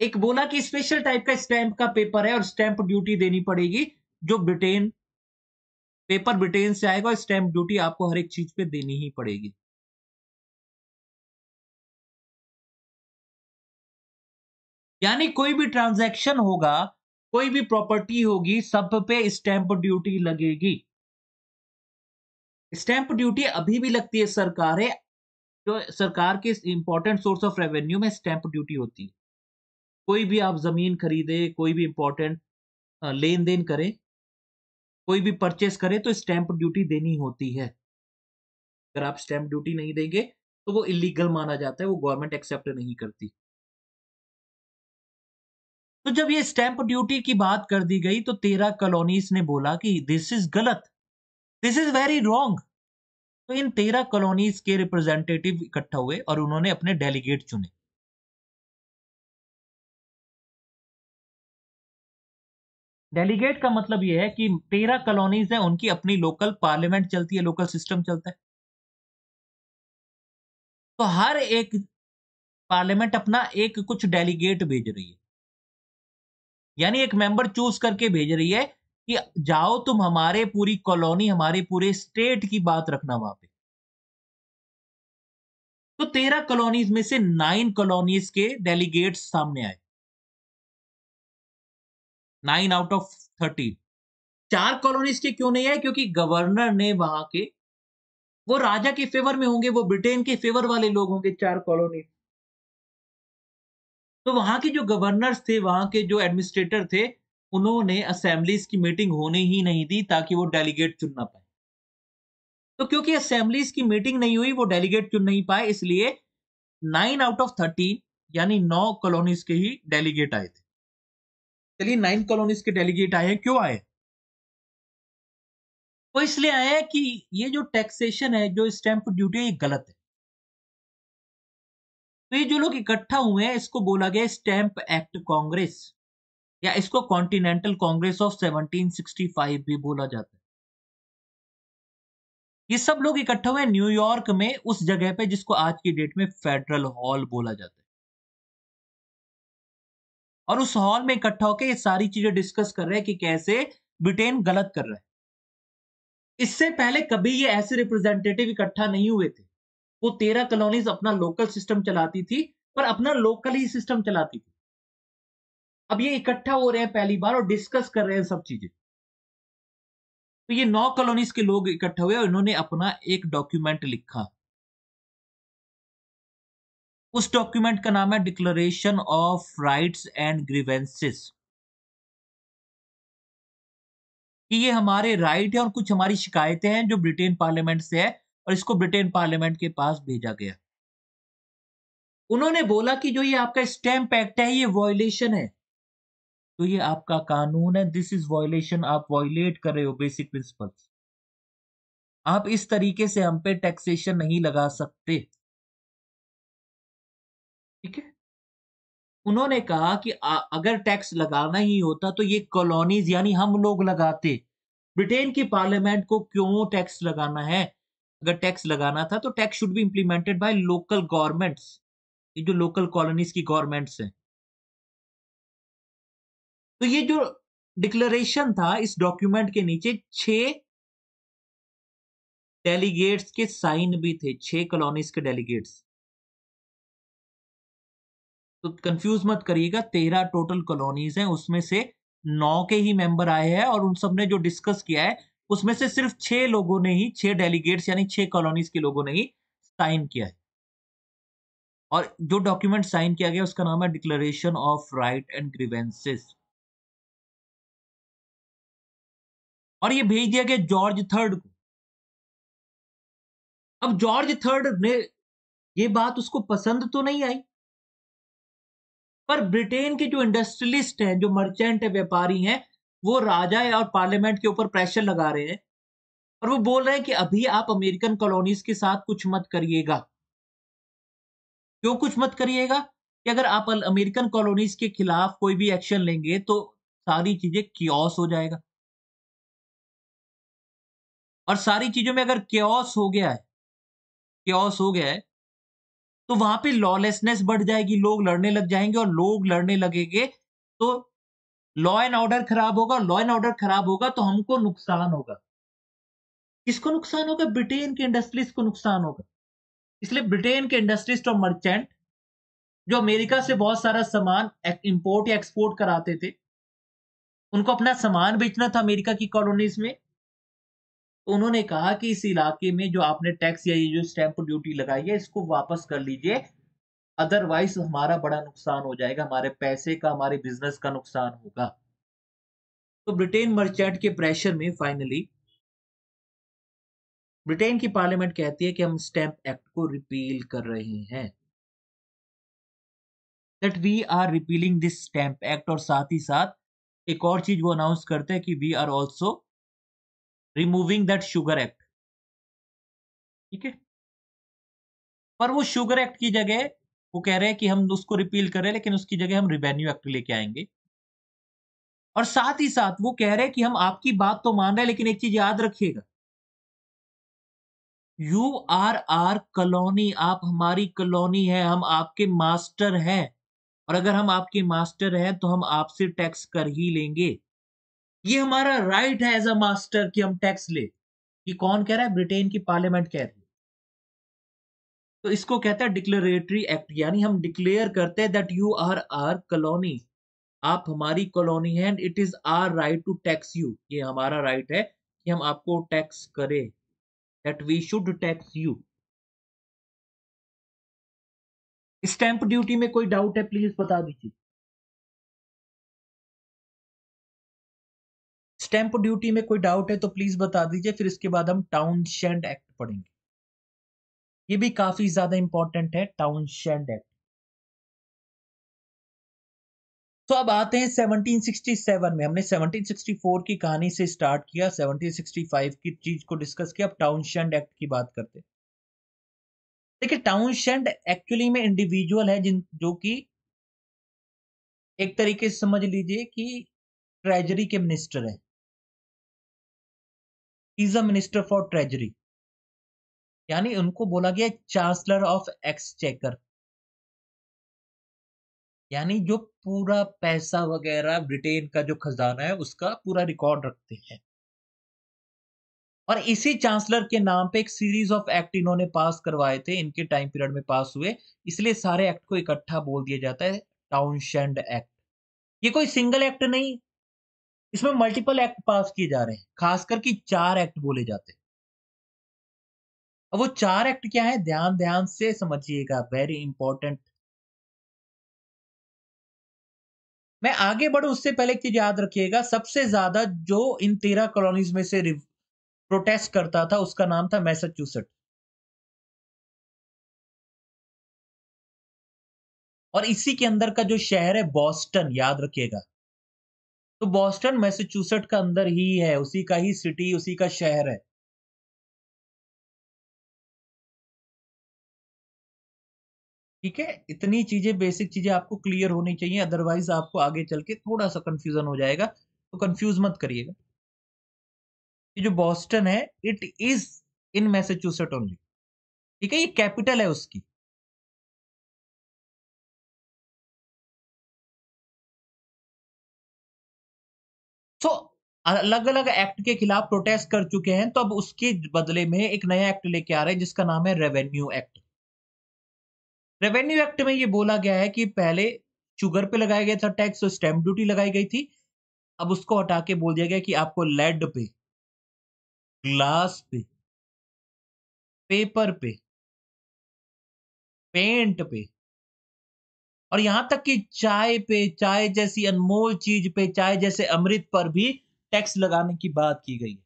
एक बोला कि स्पेशल टाइप का स्टैंप का पेपर है और स्टैंप ड्यूटी देनी पड़ेगी जो ब्रिटेन पेपर ब्रिटेन से आएगा और ड्यूटी आपको हर एक चीज पे देनी ही पड़ेगी यानी कोई भी ट्रांजैक्शन होगा कोई भी प्रॉपर्टी होगी सब पे स्टैंप ड्यूटी लगेगी स्टैंप ड्यूटी अभी भी लगती है सरकारें जो सरकार के इंपॉर्टेंट सोर्स ऑफ रेवेन्यू में स्टैंप ड्यूटी होती है कोई भी आप जमीन खरीदे कोई भी इंपॉर्टेंट लेन देन करें कोई भी परचेस करे तो स्टैंप ड्यूटी देनी होती है अगर आप स्टैंप ड्यूटी नहीं देंगे तो वो इलीगल माना जाता है वो गवर्नमेंट एक्सेप्ट नहीं करती तो जब ये स्टैंप ड्यूटी की बात कर दी गई तो तेरह कॉलोनीज ने बोला कि दिस इज गलत दिस इज वेरी रॉन्ग तो इन तेरह कॉलोनीज के रिप्रेजेंटेटिव इकट्ठा हुए और उन्होंने अपने डेलीगेट चुने डेलीगेट का मतलब यह है कि तेरह कॉलोनीज है उनकी अपनी लोकल पार्लियामेंट चलती है लोकल सिस्टम चलता है तो हर एक पार्लियामेंट अपना एक कुछ डेलीगेट भेज रही है यानी एक मेंबर चूज करके भेज रही है कि जाओ तुम हमारे पूरी कॉलोनी हमारे पूरे स्टेट की बात रखना वहां पे तो तेरह कॉलोनीज में से नाइन कॉलोनीज के डेलीगेट सामने आए नाइन आउट ऑफ थर्टी चार कॉलोनीज के क्यों नहीं है क्योंकि गवर्नर ने वहां के वो राजा के फेवर में होंगे वो ब्रिटेन के फेवर वाले लोग होंगे चार कॉलोनी तो वहां के जो गवर्नर्स थे वहां के जो एडमिनिस्ट्रेटर थे उन्होंने असेंबलीज की मीटिंग होने ही नहीं दी ताकि वो डेलीगेट चुन ना पाए तो क्योंकि असेंबलीज की मीटिंग नहीं हुई वो डेलीगेट चुन नहीं पाए इसलिए नाइन आउट ऑफ थर्टीन यानी नौ कॉलोनीज के ही डेलीगेट आए थे चलिए नाइन कॉलोनीज के डेलीगेट आए हैं क्यों आए वो इसलिए आए हैं कि ये जो टैक्सेशन है जो स्टैंप ड्यूटी है ये गलत है तो ये जो लोग इकट्ठा हुए हैं इसको बोला गया स्टैंप एक्ट कांग्रेस या इसको कॉन्टिनेंटल कांग्रेस ऑफ 1765 भी बोला जाता है ये सब लोग इकट्ठे हुए न्यूयॉर्क में उस जगह पे जिसको आज की डेट में फेडरल हॉल बोला जाता है और उस हॉल में इकट्ठा होकर ये सारी चीजें डिस्कस कर रहे हैं कि कैसे ब्रिटेन गलत कर रहा है इससे पहले कभी ये ऐसे रिप्रेजेंटेटिव इकट्ठा नहीं हुए थे वो तेरह कॉलोनीज अपना लोकल सिस्टम चलाती थी पर अपना लोकल ही सिस्टम चलाती थी अब ये इकट्ठा हो रहे हैं पहली बार और डिस्कस कर रहे हैं सब चीजें तो ये नौ कॉलोनीज के लोग इकट्ठा हुए और इन्होंने अपना एक डॉक्यूमेंट लिखा उस डॉक्यूमेंट का नाम है declaration of rights and grievances कि ये हमारे राइट है और कुछ हमारी शिकायतें हैं जो ब्रिटेन पार्लियामेंट से है और इसको ब्रिटेन पार्लियामेंट के पास भेजा गया उन्होंने बोला कि जो ये आपका स्टैंप एक्ट है ये वॉयलेशन है तो ये आपका कानून है दिस इज वॉयलेशन आप वॉयलेट कर रहे हो बेसिक प्रिंसिपल्स आप इस तरीके से हम पे टैक्सेशन नहीं लगा सकते ठीक है उन्होंने कहा कि अगर टैक्स लगाना ही होता तो ये कॉलोनीज यानी हम लोग लगाते ब्रिटेन की पार्लियामेंट को क्यों टैक्स लगाना है अगर टैक्स लगाना था तो tax should be implemented by local governments ये जो लोकल कॉलोनीज की गवर्नमेंट्स हैं तो ये जो डिक्लेरेशन था इस डॉक्यूमेंट के नीचे छह डेलीगेट्स के साइन भी थे छह कॉलोनीज के डेलीगेट्स तो कंफ्यूज मत करिएगा तेरह टोटल कॉलोनीज हैं उसमें से नौ के ही मेंबर आए हैं और उन सब ने जो डिस्कस किया है उसमें से सिर्फ छह लोगों ने ही छह डेलीगेट्स यानी छह कॉलोनीज के लोगों ने ही साइन किया है और जो डॉक्यूमेंट साइन किया गया उसका नाम है declaration of right and grievances और ये भेज दिया गया जॉर्ज थर्ड को अब जॉर्ज थर्ड ने ये बात उसको पसंद तो नहीं आई पर ब्रिटेन के जो इंडस्ट्रियलिस्ट हैं जो मर्चेंट है व्यापारी हैं वो राजा और पार्लियामेंट के ऊपर प्रेशर लगा रहे हैं और वो बोल रहे हैं कि अभी आप अमेरिकन कॉलोनीज के साथ कुछ मत करिएगा क्यों कुछ मत करिएगा कि अगर आप अमेरिकन कॉलोनीज के खिलाफ कोई भी एक्शन लेंगे तो सारी चीजें क्योस हो जाएगा और सारी चीजों में अगर क्योस हो गया है क्योस हो गया है तो वहां पे लॉलेसनेस बढ़ जाएगी लोग लड़ने लग जाएंगे और लोग लड़ने लगेंगे तो लॉ एंड ऑर्डर खराब होगा लॉ एंड ऑर्डर खराब होगा तो हमको नुकसान होगा किसको नुकसान होगा ब्रिटेन के इंडस्ट्रीज को नुकसान होगा इसलिए ब्रिटेन के इंडस्ट्रीज और मर्चेंट जो अमेरिका से बहुत सारा सामान इंपोर्ट या एक्सपोर्ट कराते थे उनको अपना सामान बेचना था अमेरिका की कॉलोनीज में तो उन्होंने कहा कि इस इलाके में जो आपने टैक्स या ये जो स्टैंप ड्यूटी लगाई है इसको वापस कर लीजिए अदरवाइज हमारा बड़ा नुकसान हो जाएगा हमारे पैसे का हमारे बिजनेस का नुकसान होगा तो ब्रिटेन मर्चेंट के प्रेशर में फाइनली ब्रिटेन की पार्लियामेंट कहती है कि हम स्टैंप एक्ट को रिपील कर रहे हैं that we are repealing this stamp act और साथ ही साथ एक और चीज वो अनाउंस करते हैं कि we are also removing that sugar act ठीक है पर वो शुगर एक्ट की जगह वो कह रहे हैं कि हम उसको रिपील करें लेकिन उसकी जगह हम रिवेन्यू एक्ट लेके आएंगे और साथ ही साथ वो कह रहे हैं कि हम आपकी बात तो मान रहे हैं लेकिन एक चीज याद रखिएगा यू आर आर कलोनी आप हमारी कलोनी है हम आपके मास्टर हैं और अगर हम आपके मास्टर हैं तो हम आपसे टैक्स कर ही लेंगे ये हमारा राइट है एज अ मास्टर कि हम टैक्स ले ये कौन कह रहा है ब्रिटेन की पार्लियामेंट कह रही है तो इसको कहते हैं डिक्लेरेटरी एक्ट यानी हम डिक्लेयर करते हैं that you are our colony आप हमारी कॉलोनी है and it is our right to tax you ये हमारा राइट है कि हम आपको टैक्स करें that we should tax you stamp duty में कोई डाउट है प्लीज बता दीजिए स्टैंप ड्यूटी में कोई डाउट है तो प्लीज बता दीजिए फिर इसके बाद हम टाउन शेंड एक्ट पढ़ेंगे ये भी काफी ज्यादा इंपॉर्टेंट है टाउन शेंड एक्ट तो अब आते हैं 1767 में हमने 1764 की कहानी से स्टार्ट किया 1765 की चीज को डिस्कस किया अब टाउन शेंड एक्ट की बात करते हैं देखिए शेंड एक्चुअली में इंडिविजुअल है जिन जो कि एक तरीके से समझ लीजिए कि ट्रेजरी के मिनिस्टर है is a minister for treasury यानी उनको बोला गया चांसलर ऑफ एक्सचेकर यानी जो पूरा पैसा वगैरह ब्रिटेन का जो खजाना है उसका पूरा रिकॉर्ड रखते हैं और इसी चांसलर के नाम पे एक सीरीज ऑफ एक्ट इन्होंने पास करवाए थे इनके टाइम पीरियड में पास हुए इसलिए सारे एक्ट को इकट्ठा बोल दिया जाता है टाउनशेंड एक्ट ये कोई सिंगल एक्ट नहीं इसमें मल्टीपल एक्ट पास किए जा रहे हैं खासकर करके चार एक्ट बोले जाते हैं अब वो चार एक्ट क्या है ध्यान ध्यान से समझिएगा वेरी इंपॉर्टेंट मैं आगे बढ़ू उससे पहले एक चीज याद रखिएगा सबसे ज्यादा जो इन तेरह कॉलोनीज में से प्रोटेस्ट करता था उसका नाम था मैसाचुसेट और इसी के अंदर का जो शहर है बॉस्टन याद रखिएगा तो बॉस्टन मैसेच्यूसेट का अंदर ही है उसी का ही सिटी उसी का शहर है ठीक है इतनी चीजें बेसिक चीजें आपको क्लियर होनी चाहिए अदरवाइज आपको आगे चल के थोड़ा सा कंफ्यूजन हो जाएगा तो कंफ्यूज मत करिएगा ये जो बॉस्टन है it is in Massachusetts only ठीक है ये कैपिटल है उसकी अलग अलग एक्ट के खिलाफ प्रोटेस्ट कर चुके हैं तो अब उसके बदले में एक नया एक्ट लेके आ रहे हैं जिसका नाम है रेवेन्यू एक्ट रेवेन्यू एक्ट में ये बोला गया है कि पहले शुगर पे लगाया गया था टैक्स तो स्टैंप ड्यूटी लगाई गई थी अब उसको हटा के बोल दिया गया कि आपको लेड पे ग्लास पे पेपर पे पेंट पे और यहां तक कि चाय पे चाय जैसी अनमोल चीज पे चाय जैसे अमृत पर भी टैक्स लगाने की बात की गई है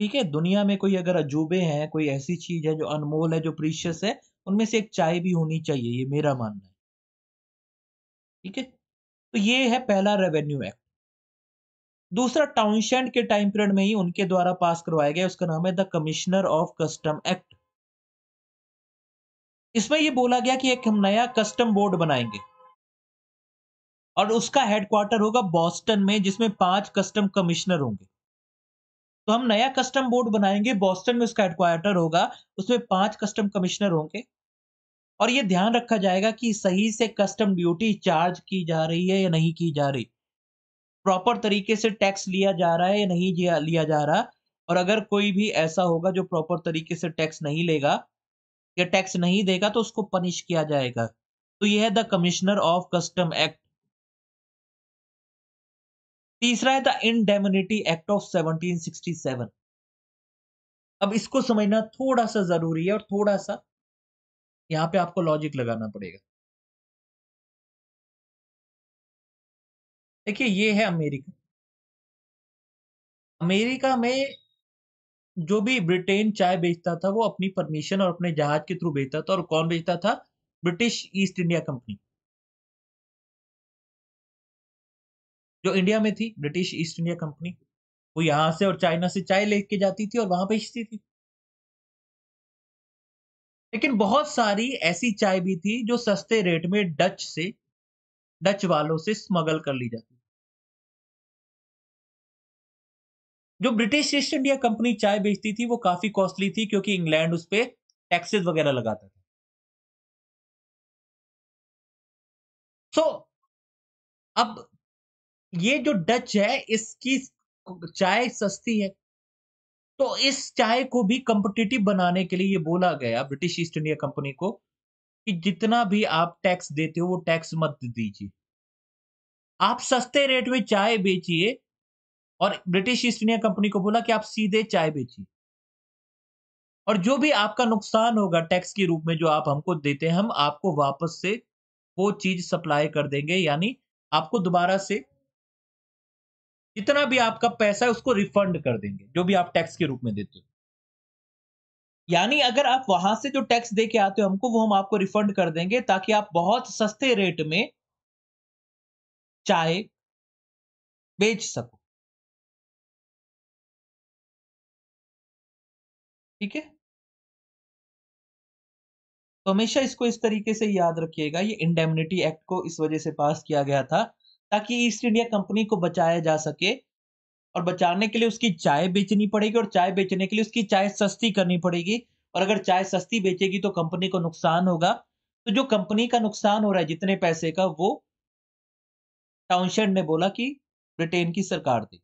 ठीक है दुनिया में कोई अगर अजूबे हैं कोई ऐसी चीज है जो अनमोल है जो प्रीशियस है उनमें से एक चाय भी होनी चाहिए ये मेरा मानना है ठीक है तो ये है पहला रेवेन्यू एक्ट दूसरा टाउनशेंड के टाइम पीरियड में ही उनके द्वारा पास करवाया गया उसका नाम है the commissioner of custom act इसमें यह बोला गया कि एक हम नया कस्टम बोर्ड बनाएंगे और उसका हेडक्वार्टर होगा बॉस्टन में जिसमें पांच कस्टम कमिश्नर होंगे तो हम नया कस्टम बोर्ड बनाएंगे बॉस्टन में उसका हेडक्वार्टर होगा उसमें पांच कस्टम कमिश्नर होंगे और ये ध्यान रखा जाएगा कि सही से कस्टम ड्यूटी चार्ज की जा रही है या नहीं की जा रही प्रॉपर तरीके से टैक्स लिया जा रहा है या नहीं लिया जा रहा और अगर कोई भी ऐसा होगा जो प्रॉपर तरीके से टैक्स नहीं लेगा या टैक्स नहीं देगा तो उसको पनिश किया जाएगा तो यह है the commissioner of custom act तीसरा है द इनडेमिनिटी एक्ट ऑफ 1767 अब इसको समझना थोड़ा सा जरूरी है और थोड़ा सा यहां पे आपको लॉजिक लगाना पड़ेगा देखिए ये है अमेरिका अमेरिका में जो भी ब्रिटेन चाय बेचता था वो अपनी परमिशन और अपने जहाज के थ्रू बेचता था और कौन बेचता था ब्रिटिश ईस्ट इंडिया कंपनी जो इंडिया में थी ब्रिटिश ईस्ट इंडिया कंपनी वो यहां से और चाइना से चाय लेके जाती थी और वहां बेचती थी लेकिन बहुत सारी ऐसी चाय भी थी जो सस्ते रेट में डच से डच वालों से स्मगल कर ली जाती जो ब्रिटिश ईस्ट इंडिया कंपनी चाय बेचती थी वो काफी कॉस्टली थी क्योंकि इंग्लैंड उस पर टैक्सेस वगैरह लगाता था सो so, अब ये जो डच है इसकी चाय सस्ती है तो इस चाय को भी कॉम्पिटिटिव बनाने के लिए ये बोला गया ब्रिटिश ईस्ट इंडिया कंपनी को कि जितना भी आप टैक्स देते हो वो टैक्स मत दीजिए आप सस्ते रेट में चाय बेचिए और ब्रिटिश ईस्ट इंडिया कंपनी को बोला कि आप सीधे चाय बेचिए और जो भी आपका नुकसान होगा टैक्स के रूप में जो आप हमको देते हैं हम आपको वापस से वो चीज सप्लाई कर देंगे यानी आपको दोबारा से जितना भी आपका पैसा है उसको रिफंड कर देंगे जो भी आप टैक्स के रूप में देते हो यानी अगर आप वहां से जो टैक्स दे के आते हो हमको वो हम आपको रिफंड कर देंगे ताकि आप बहुत सस्ते रेट में चाय बेच सको ठीक है तो हमेशा इसको इस तरीके से याद रखिएगा ये इंडेमिनिटी एक्ट को इस वजह से पास किया गया था ताकि ईस्ट इंडिया कंपनी को बचाया जा सके और बचाने के लिए उसकी चाय बेचनी पड़ेगी और चाय बेचने के लिए उसकी चाय सस्ती करनी पड़ेगी और अगर चाय सस्ती बेचेगी तो कंपनी को नुकसान होगा तो जो कंपनी का नुकसान हो रहा है जितने पैसे का वो टाउनशेड ने बोला कि ब्रिटेन की सरकार दे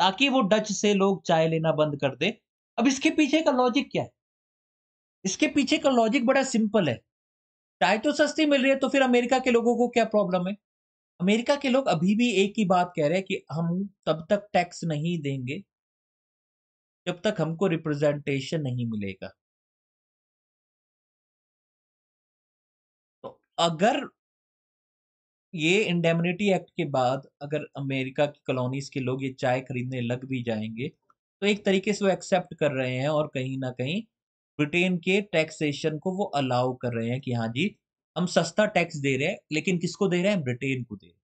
ताकि वो डच से लोग चाय लेना बंद कर दे अब इसके पीछे का लॉजिक क्या है इसके पीछे का लॉजिक बड़ा सिंपल है चाय तो सस्ती मिल रही है तो फिर अमेरिका के लोगों को क्या प्रॉब्लम है अमेरिका के लोग अभी भी एक ही बात कह रहे हैं कि हम तब तक टैक्स नहीं देंगे जब तक हमको रिप्रेजेंटेशन नहीं मिलेगा तो अगर ये इंडेमिनिटी एक्ट के बाद अगर अमेरिका की कॉलोनीज के लोग ये चाय खरीदने लग भी जाएंगे तो एक तरीके से वो एक्सेप्ट कर रहे हैं और कहीं ना कहीं ब्रिटेन के टैक्सेशन को वो अलाउ कर रहे हैं कि हाँ जी हम सस्ता टैक्स दे रहे हैं लेकिन किसको दे रहे हैं ब्रिटेन को दे रहे हैं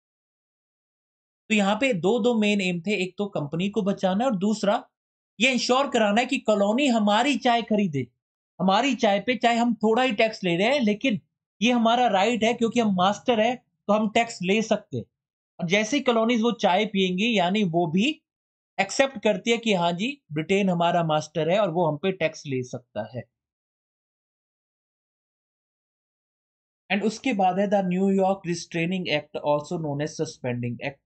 तो यहाँ पे दो दो मेन एम थे एक तो कंपनी को बचाना है और दूसरा ये इंश्योर कराना है कि कॉलोनी हमारी चाय खरीदे हमारी चाय पे चाहे हम थोड़ा ही टैक्स ले रहे हैं लेकिन ये हमारा राइट है क्योंकि हम मास्टर है तो हम टैक्स ले सकते हैं और जैसे ही कॉलोनीज वो चाय पियेंगी यानी वो भी एक्सेप्ट करती है कि हाँ जी ब्रिटेन हमारा मास्टर है और वो हम पे टैक्स ले सकता है एंड उसके बाद है the New York restraining act also known as suspending act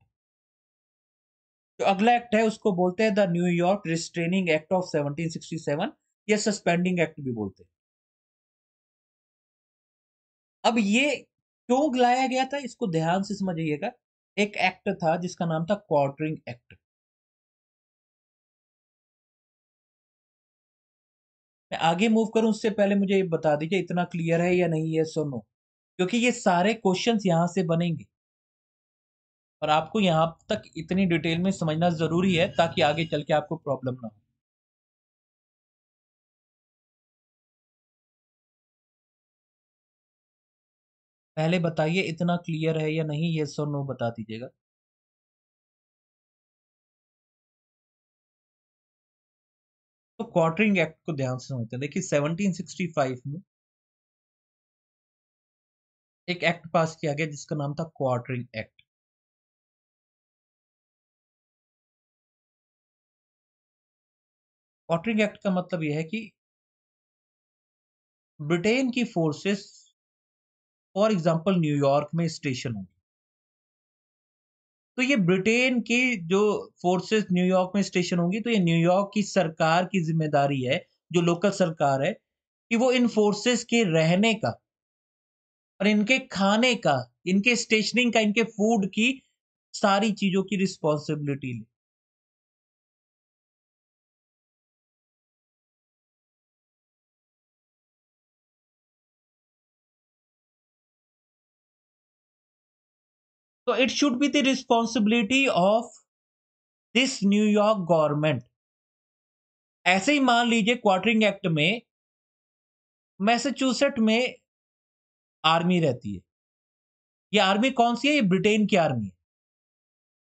जो अगला एक्ट है उसको बोलते हैं the New York restraining act of 1767 या सस्पेंडिंग एक्ट भी बोलते हैं अब ये क्यों लाया गया था इसको ध्यान से समझिएगा एक एक्ट था जिसका नाम था क्वार्टरिंग एक्ट मैं आगे मूव करूं उससे पहले मुझे ये बता दीजिए इतना क्लियर है या नहीं है सो नो क्योंकि ये सारे क्वेश्चंस यहाँ से बनेंगे और आपको यहाँ तक इतनी डिटेल में समझना ज़रूरी है ताकि आगे चल के आपको प्रॉब्लम ना हो पहले बताइए इतना क्लियर है या नहीं ये सो नो बता दीजिएगा तो क्वार्टरिंग एक्ट को ध्यान से समझते हैं देखिए 1765 में एक एक्ट पास किया गया जिसका नाम था क्वार्टरिंग एक्ट क्वार्टरिंग एक्ट का मतलब यह है कि ब्रिटेन की फोर्सेस फॉर एग्जाम्पल न्यूयॉर्क में स्टेशन होगी तो ये ब्रिटेन की जो फोर्सेस न्यूयॉर्क में स्टेशन होंगी तो ये न्यूयॉर्क की सरकार की जिम्मेदारी है जो लोकल सरकार है कि वो इन फोर्सेस के रहने का और इनके खाने का इनके स्टेशनिंग का इनके फूड की सारी चीजों की रिस्पॉन्सिबिलिटी ले तो it should be the responsibility of this New York government ऐसे ही मान लीजिए क्वार्टरिंग एक्ट में मैसेच्यूसेट में आर्मी रहती है ये आर्मी कौन सी है ये ब्रिटेन की आर्मी है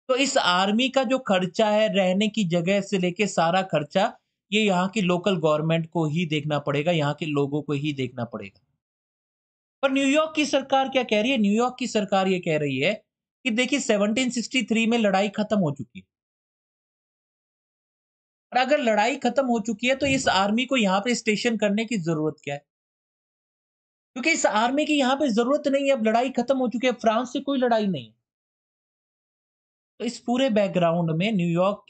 तो इस आर्मी का जो खर्चा है रहने की जगह से लेके सारा खर्चा ये यहाँ की लोकल गवर्नमेंट को ही देखना पड़ेगा यहाँ के लोगों को ही देखना पड़ेगा पर न्यूयॉर्क की सरकार क्या कह रही है न्यूयॉर्क की सरकार ये कह रही है कि देखिए 1763 में लड़ाई खत्म हो चुकी है और अगर लड़ाई खत्म हो चुकी है तो इस आर्मी को यहाँ पे स्टेशन करने की जरूरत क्या है क्योंकि इस आर्मी की यहां पे जरूरत नहीं है अब लड़ाई खत्म हो चुकी है फ्रांस से कोई लड़ाई नहीं तो इस पूरे बैकग्राउंड में न्यूयॉर्क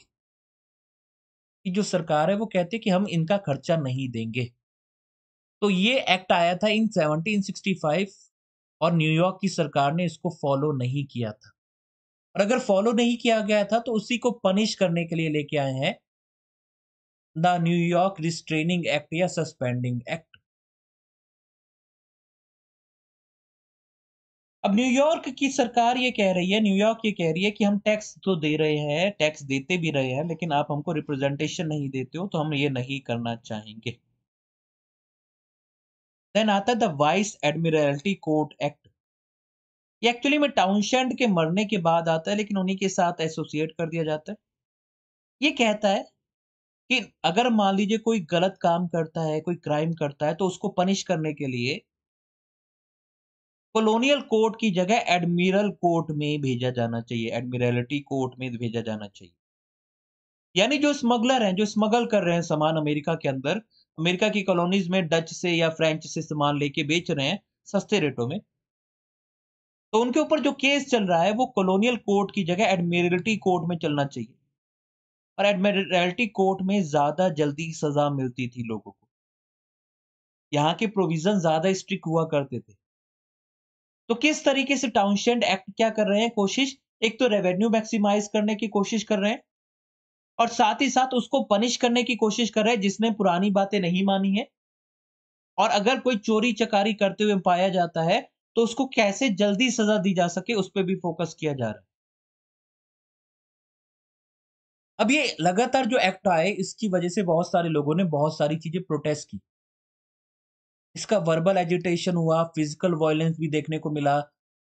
की जो सरकार है वो कहती है कि हम इनका खर्चा नहीं देंगे तो ये एक्ट आया था इन 1765 और न्यूयॉर्क की सरकार ने इसको फॉलो नहीं किया था और अगर फॉलो नहीं किया गया था तो उसी को पनिश करने के लिए लेके आए हैं द न्यूयॉर्क रिस्ट्रेनिंग एक्ट या सस्पेंडिंग एक्ट अब न्यूयॉर्क की सरकार ये कह रही है न्यूयॉर्क ये कह रही है कि हम टैक्स तो दे रहे हैं टैक्स देते भी रहे हैं लेकिन आप हमको रिप्रेजेंटेशन नहीं देते हो तो हम ये नहीं करना चाहेंगे देन आता है the vice admiralty court act ये एक्चुअली में टाउनशेंड के मरने के बाद आता है लेकिन उन्हीं के साथ एसोसिएट कर दिया जाता है ये कहता है कि अगर मान लीजिए कोई गलत काम करता है कोई क्राइम करता है तो उसको पनिश करने के लिए कॉलोनियल कोर्ट की जगह एडमिरल कोर्ट में भेजा जाना चाहिए एडमिरलिटी कोर्ट में भेजा जाना चाहिए यानी जो स्मगलर हैं जो स्मगल कर रहे हैं सामान अमेरिका के अंदर अमेरिका की कॉलोनीज में डच से या फ्रेंच से सामान लेके बेच रहे हैं सस्ते रेटों में तो उनके ऊपर जो केस चल रहा है वो कॉलोनियल कोर्ट की जगह एडमिरलिटी कोर्ट में चलना चाहिए और एडमिरलिटी कोर्ट में ज्यादा जल्दी सजा मिलती थी लोगों को यहाँ के प्रोविजन ज्यादा स्ट्रिक्ट हुआ करते थे तो किस तरीके से टाउनशेंड एक्ट क्या कर रहे हैं कोशिश एक तो रेवेन्यू मैक्सिमाइज करने की कोशिश कर रहे हैं और साथ ही साथ उसको पनिश करने की कोशिश कर रहे हैं जिसने पुरानी बातें नहीं मानी है और अगर कोई चोरी चकारी करते हुए पाया जाता है तो उसको कैसे जल्दी सजा दी जा सके उस पर भी फोकस किया जा रहा है अब ये लगातार जो एक्ट आए इसकी वजह से बहुत सारे लोगों ने बहुत सारी चीजें प्रोटेस्ट की इसका वर्बल एजुटेशन हुआ फिजिकल वायलेंस भी देखने को मिला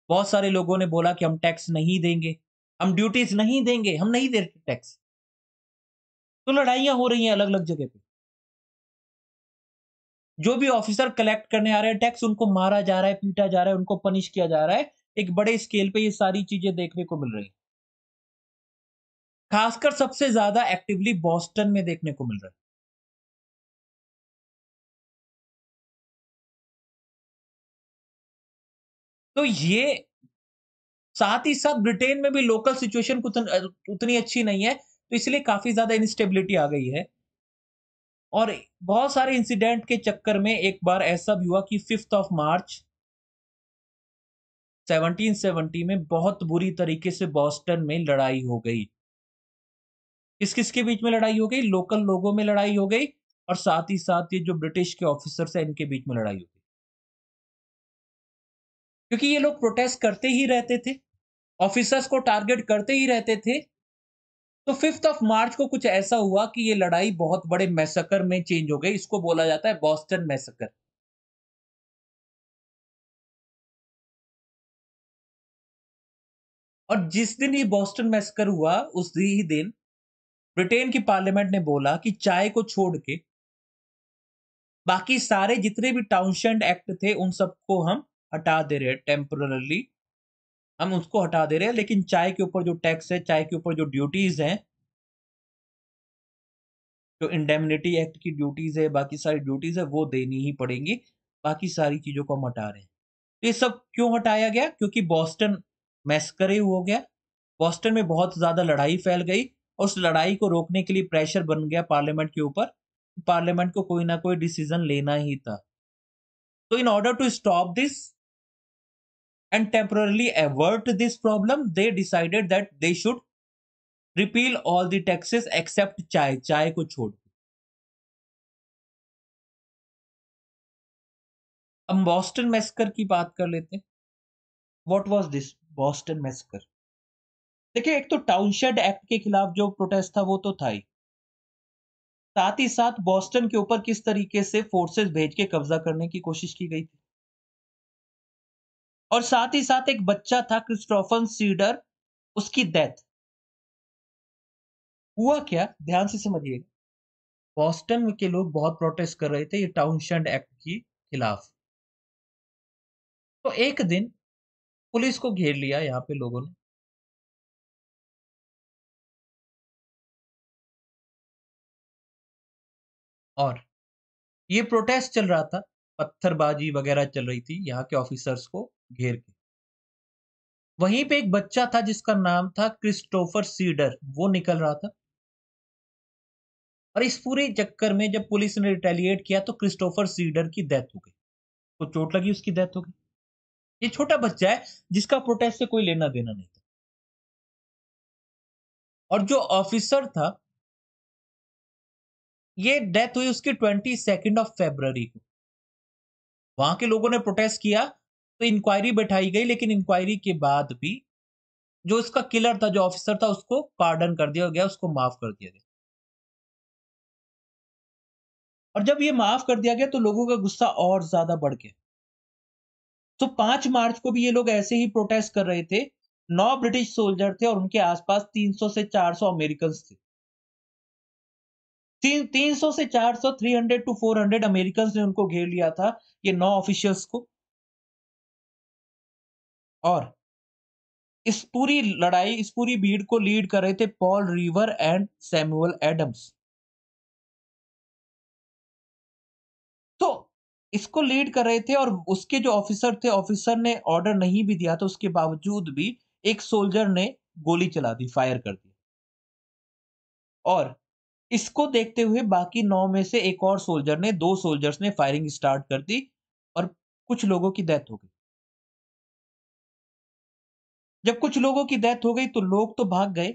बहुत सारे लोगों ने बोला कि हम टैक्स नहीं देंगे हम ड्यूटीज नहीं देंगे हम नहीं दे रहे टैक्स तो लड़ाइयां हो रही हैं अलग अलग जगह पे जो भी ऑफिसर कलेक्ट करने आ रहे हैं टैक्स उनको मारा जा रहा है पीटा जा रहा है उनको पनिश किया जा रहा है एक बड़े स्केल पे ये सारी चीजें देखने को मिल रही है खासकर सबसे ज्यादा एक्टिवली बॉस्टन में देखने को मिल रहा है तो ये साथ ही साथ ब्रिटेन में भी लोकल सिचुएशन उतनी अच्छी नहीं है तो इसलिए काफी ज्यादा इनस्टेबिलिटी आ गई है और बहुत सारे इंसिडेंट के चक्कर में एक बार ऐसा भी हुआ कि फिफ्थ ऑफ मार्च 1770 में बहुत बुरी तरीके से बॉस्टन में लड़ाई हो गई किस किसके बीच में लड़ाई हो गई लोकल लोगों में लड़ाई हो गई और साथ ही साथ ये जो ब्रिटिश के ऑफिसर्स हैं इनके बीच में लड़ाई हो क्योंकि ये लोग प्रोटेस्ट करते ही रहते थे ऑफिसर्स को टारगेट करते ही रहते थे तो फिफ्थ ऑफ मार्च को कुछ ऐसा हुआ कि ये लड़ाई बहुत बड़े मैसकर में चेंज हो गई इसको बोला जाता है बॉस्टन मैसकर और जिस दिन ये बॉस्टन मैसकर हुआ उस ही दिन ब्रिटेन की पार्लियामेंट ने बोला कि चाय को छोड़ के बाकी सारे जितने भी टाउनशेंड एक्ट थे उन सबको हम हटा दे रहे हैं टेम्परली हम उसको हटा दे रहे हैं लेकिन चाय के ऊपर जो टैक्स है चाय के ऊपर जो ड्यूटीज हैं जो इंडेमिनिटी एक्ट की ड्यूटीज है बाकी सारी ड्यूटीज है वो देनी ही पड़ेंगी बाकी सारी चीजों को हम हटा रहे हैं तो ये सब क्यों हटाया गया क्योंकि बॉस्टन मैस्करे हो गया बॉस्टन में बहुत ज्यादा लड़ाई फैल गई और उस लड़ाई को रोकने के लिए प्रेशर बन गया पार्लियामेंट के ऊपर पार्लियामेंट को कोई ना कोई डिसीजन लेना ही था तो in order to stop this and temporarily avert this problem, they decided that they should repeal all the taxes except chai, chai ko chhod. अब boston massacre ki baat kar lete हैं what was this Boston massacre देखिए एक तो टाउनशेड act के खिलाफ जो protest था वो तो था ही साथ ही साथ बॉस्टन के ऊपर किस तरीके से फोर्सेस भेज के कब्जा करने की कोशिश की गई थी और साथ ही साथ एक बच्चा था क्रिस्टोफन सीडर उसकी डेथ हुआ क्या ध्यान से समझिएगा बॉस्टन के लोग बहुत प्रोटेस्ट कर रहे थे ये टाउनशंड एक्ट के खिलाफ तो एक दिन पुलिस को घेर लिया यहाँ पे लोगों ने और ये प्रोटेस्ट चल रहा था पत्थरबाजी वगैरह चल रही थी यहाँ के ऑफिसर्स को घेर के वहीं पे एक बच्चा था जिसका नाम था क्रिस्टोफर सीडर वो निकल रहा था और इस पूरे चक्कर में जब पुलिस ने रिटेलिएट किया तो क्रिस्टोफर सीडर की डेथ हो गई तो चोट लगी उसकी डेथ हो गई ये छोटा बच्चा है जिसका प्रोटेस्ट से कोई लेना देना नहीं था और जो ऑफिसर था ये डेथ हुई उसकी ट्वेंटी सेकेंड ऑफ फेबर को वहां के लोगों ने प्रोटेस्ट किया तो इंक्वायरी बैठाई गई लेकिन इंक्वायरी के बाद भी जो इसका किलर था जो ऑफिसर था उसको पार्डन कर दिया गया उसको माफ कर दिया गया और जब ये माफ कर दिया गया तो लोगों का गुस्सा और ज्यादा बढ़ गया तो पांच मार्च को भी ये लोग ऐसे ही प्रोटेस्ट कर रहे थे नौ ब्रिटिश सोल्जर थे और उनके आसपास 300 से 400 अमेरिकन थे तीन सौ से 400 300 टू 400 अमेरिकन ने उनको घेर लिया था ये नौ ऑफिशियल्स को और इस पूरी लड़ाई इस पूरी भीड़ को लीड कर रहे थे Paul Revere and Samuel Adams तो इसको लीड कर रहे थे और उसके जो ऑफिसर थे ऑफिसर ने ऑर्डर नहीं भी दिया तो उसके बावजूद भी एक सोल्जर ने गोली चला दी फायर कर दी और इसको देखते हुए बाकी नौ में से एक और सोल्जर ने दो सोल्जर्स ने फायरिंग स्टार्ट कर दी और कुछ लोगों की डेथ हो गई जब कुछ लोगों की डेथ हो गई तो लोग तो भाग गए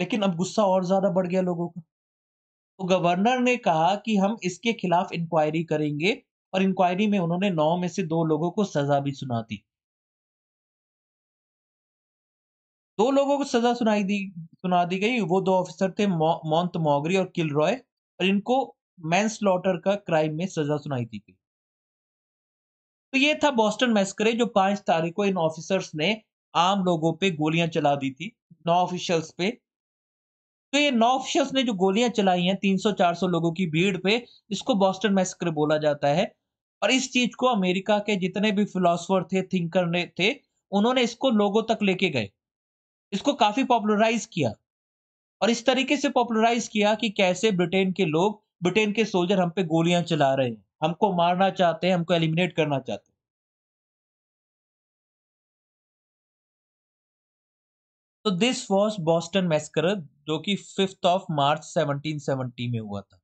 लेकिन अब गुस्सा और ज्यादा बढ़ गया लोगों का तो गवर्नर ने कहा कि हम इसके खिलाफ इंक्वायरी करेंगे और इंक्वायरी में उन्होंने नौ में से दो लोगों को सजा भी सुना दी दो लोगों को सजा सुनाई दी सुना दी गई वो दो ऑफिसर थे मॉन्ट मोगरी और किल रॉय और इनको मैन स्लॉटर का क्राइम में सजा सुनाई दी गई तो ये था बॉस्टन मैस्करे जो पांच तारीख को इन ऑफिसर्स ने आम लोगों पे गोलियां चला दी थी नौ ऑफिशियल्स पे तो ये नौ ऑफिशियल्स ने जो गोलियां चलाई हैं 300-400 लोगों की भीड़ पे इसको बॉस्टन मैसेकर बोला जाता है और इस चीज को अमेरिका के जितने भी फिलोसफर थे थिंकर ने थे उन्होंने इसको लोगों तक लेके गए इसको काफी पॉपुलराइज किया और इस तरीके से पॉपुलराइज किया कि कैसे ब्रिटेन के लोग ब्रिटेन के सोल्जर हम पे गोलियां चला रहे हैं हमको मारना चाहते हैं हमको एलिमिनेट करना चाहते हैं तो दिस वॉज बॉस्टन मैस्कर जो कि फिफ्थ ऑफ मार्च 1770 में हुआ था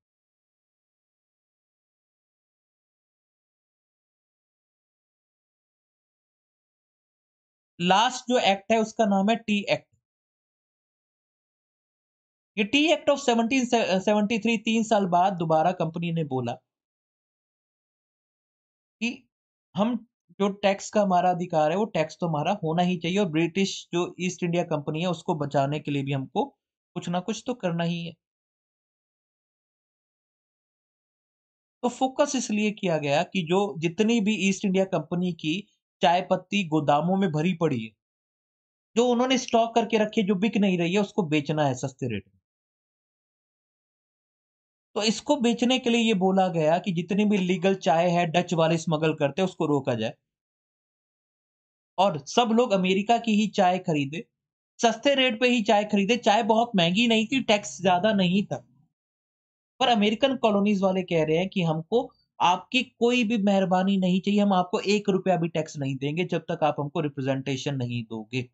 लास्ट जो एक्ट है उसका नाम है टी एक्ट ये टी एक्ट ऑफ 1773 तीन साल बाद दोबारा कंपनी ने बोला कि हम जो टैक्स का हमारा अधिकार है वो टैक्स तो हमारा होना ही चाहिए और ब्रिटिश जो ईस्ट इंडिया कंपनी है उसको बचाने के लिए भी हमको कुछ ना कुछ तो करना ही है तो फोकस इसलिए किया गया कि जो जितनी भी ईस्ट इंडिया कंपनी की चाय पत्ती गोदामों में भरी पड़ी है जो उन्होंने स्टॉक करके रखी है जो बिक नहीं रही है उसको बेचना है सस्ते रेट में तो इसको बेचने के लिए ये बोला गया कि जितनी भी लीगल चाय है डच वाले स्मगल करते हैं उसको रोका जाए और सब लोग अमेरिका की ही चाय खरीदे सस्ते रेट पे ही चाय खरीदे चाय बहुत महंगी नहीं थी टैक्स ज्यादा नहीं था पर अमेरिकन कॉलोनीज वाले कह रहे हैं कि हमको आपकी कोई भी मेहरबानी नहीं चाहिए हम आपको एक रुपया भी टैक्स नहीं देंगे जब तक आप हमको रिप्रेजेंटेशन नहीं दोगे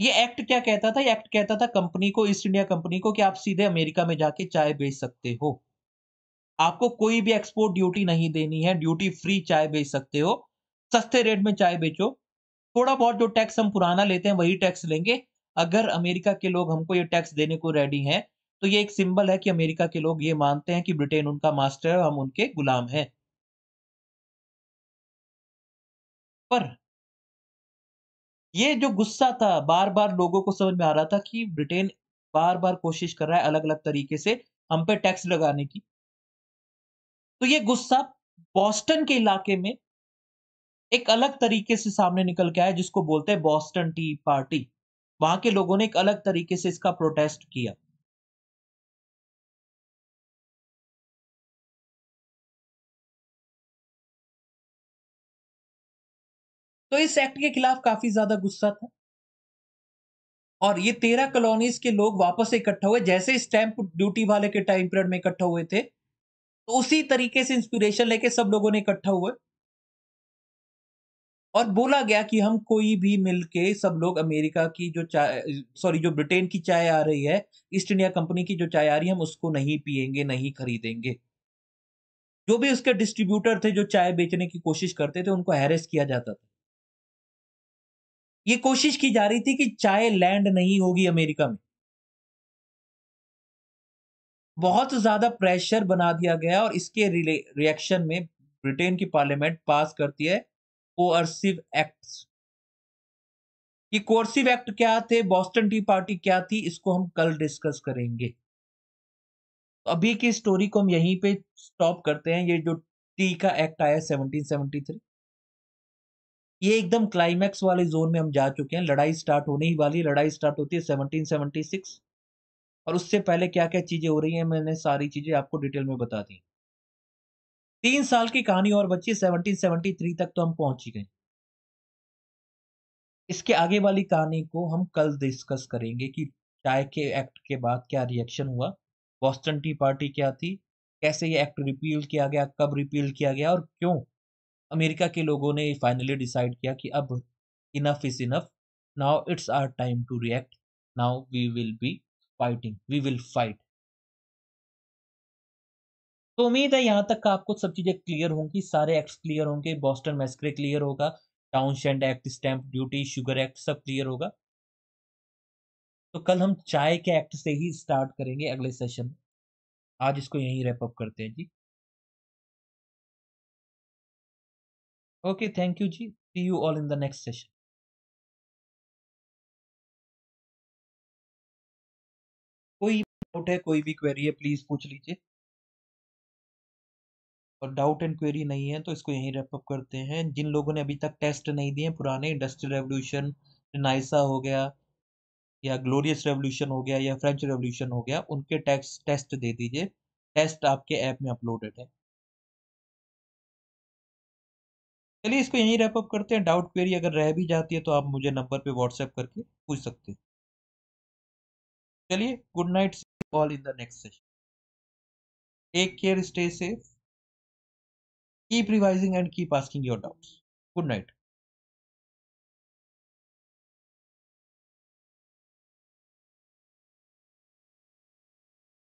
ये एक्ट क्या कहता था ये एक्ट कहता था कंपनी को ईस्ट इंडिया कंपनी को कि आप सीधे अमेरिका में जाके चाय बेच सकते हो आपको कोई भी एक्सपोर्ट ड्यूटी नहीं देनी है ड्यूटी फ्री चाय बेच सकते हो सस्ते रेट में चाय बेचो थोड़ा बहुत जो टैक्स हम पुराना लेते हैं वही टैक्स लेंगे अगर अमेरिका के लोग हमको ये टैक्स देने को रेडी हैं तो ये एक सिंबल है कि अमेरिका के लोग ये मानते हैं कि ब्रिटेन उनका मास्टर है हम उनके गुलाम हैं पर ये जो गुस्सा था बार बार लोगों को समझ में आ रहा था कि ब्रिटेन बार बार कोशिश कर रहा है अलग अलग तरीके से हम पे टैक्स लगाने की तो ये गुस्सा बॉस्टन के इलाके में एक अलग तरीके से सामने निकल के आया जिसको बोलते हैं बॉस्टन टी पार्टी वहां के लोगों ने एक अलग तरीके से इसका प्रोटेस्ट किया तो इस एक्ट के खिलाफ काफी ज्यादा गुस्सा था और ये तेरह कॉलोनीज के लोग वापस इकट्ठा हुए जैसे स्टैंप ड्यूटी वाले के टाइम पीरियड में इकट्ठा हुए थे तो उसी तरीके से इंस्पिरेशन लेके सब लोगों ने इकट्ठा हुए और बोला गया कि हम कोई भी मिलके सब लोग अमेरिका की जो चाय सॉरी जो ब्रिटेन की चाय आ रही है ईस्ट इंडिया कंपनी की जो चाय आ रही है हम उसको नहीं पिएंगे नहीं खरीदेंगे जो भी उसके डिस्ट्रीब्यूटर थे जो चाय बेचने की कोशिश करते थे उनको हैरेस किया जाता था ये कोशिश की जा रही थी कि चाय लैंड नहीं होगी अमेरिका में बहुत ज्यादा प्रेशर बना दिया गया और इसके रिएक्शन में ब्रिटेन की पार्लियामेंट पास करती है कोअर्सिव एक्ट ये कोर्सिव एक्ट क्या थे बॉस्टन टी पार्टी क्या थी इसको हम कल डिस्कस करेंगे अभी की स्टोरी को हम यहीं पे स्टॉप करते हैं ये जो टी का एक्ट आया 1773 ये एकदम क्लाइमैक्स वाले जोन में हम जा चुके हैं लड़ाई स्टार्ट होने ही वाली लड़ाई स्टार्ट होती है 1776 और उससे पहले क्या क्या चीजें हो रही हैं मैंने सारी चीजें आपको डिटेल में बता दी तीन साल की कहानी और बच्ची 1773 तक तो हम पहुंच ही गए इसके आगे वाली कहानी को हम कल डिस्कस करेंगे कि चाय के एक्ट के बाद क्या रिएक्शन हुआ बॉस्टन टी पार्टी क्या थी कैसे ये एक्ट रिपील किया गया कब रिपील किया गया और क्यों अमेरिका के लोगों ने फाइनली डिसाइड किया कि अब enough is enough now it's our time to react now we will be fighting we will fight तो उम्मीद है यहाँ तक का आपको सब चीज़ें क्लियर होंगी सारे एक्ट क्लियर होंगे बॉस्टन मैस्क्रे क्लियर होगा Townshend act stamp duty sugar act सब क्लियर होगा तो कल हम चाय के एक्ट से ही स्टार्ट करेंगे अगले सेशन आज इसको यहीं अप करते हैं जी ओके थैंक यू जी see you all in the next session doubt है कोई भी क्वेरी है प्लीज़ पूछ लीजिए और डाउट एंड क्वेरी नहीं है तो इसको यहीं रेप अप करते हैं जिन लोगों ने अभी तक टेस्ट नहीं दिए पुराने इंडस्ट्रियल रेवोल्यूशन नाइसा हो गया या ग्लोरियस रेवोल्यूशन हो गया या फ्रेंच रेवोल्यूशन हो गया उनके टेस्ट टेस्ट दे दीजिए टेस्ट आपके ऐप में अपलोडेड है चलिए इसको यहीं अप करते हैं डाउट क्वेरी अगर रह भी जाती है तो आप मुझे नंबर पे व्हाट्सएप करके पूछ सकते हैं चलिए good night all in the next session. Take care, stay safe, keep revising and keep asking your doubts. Good night.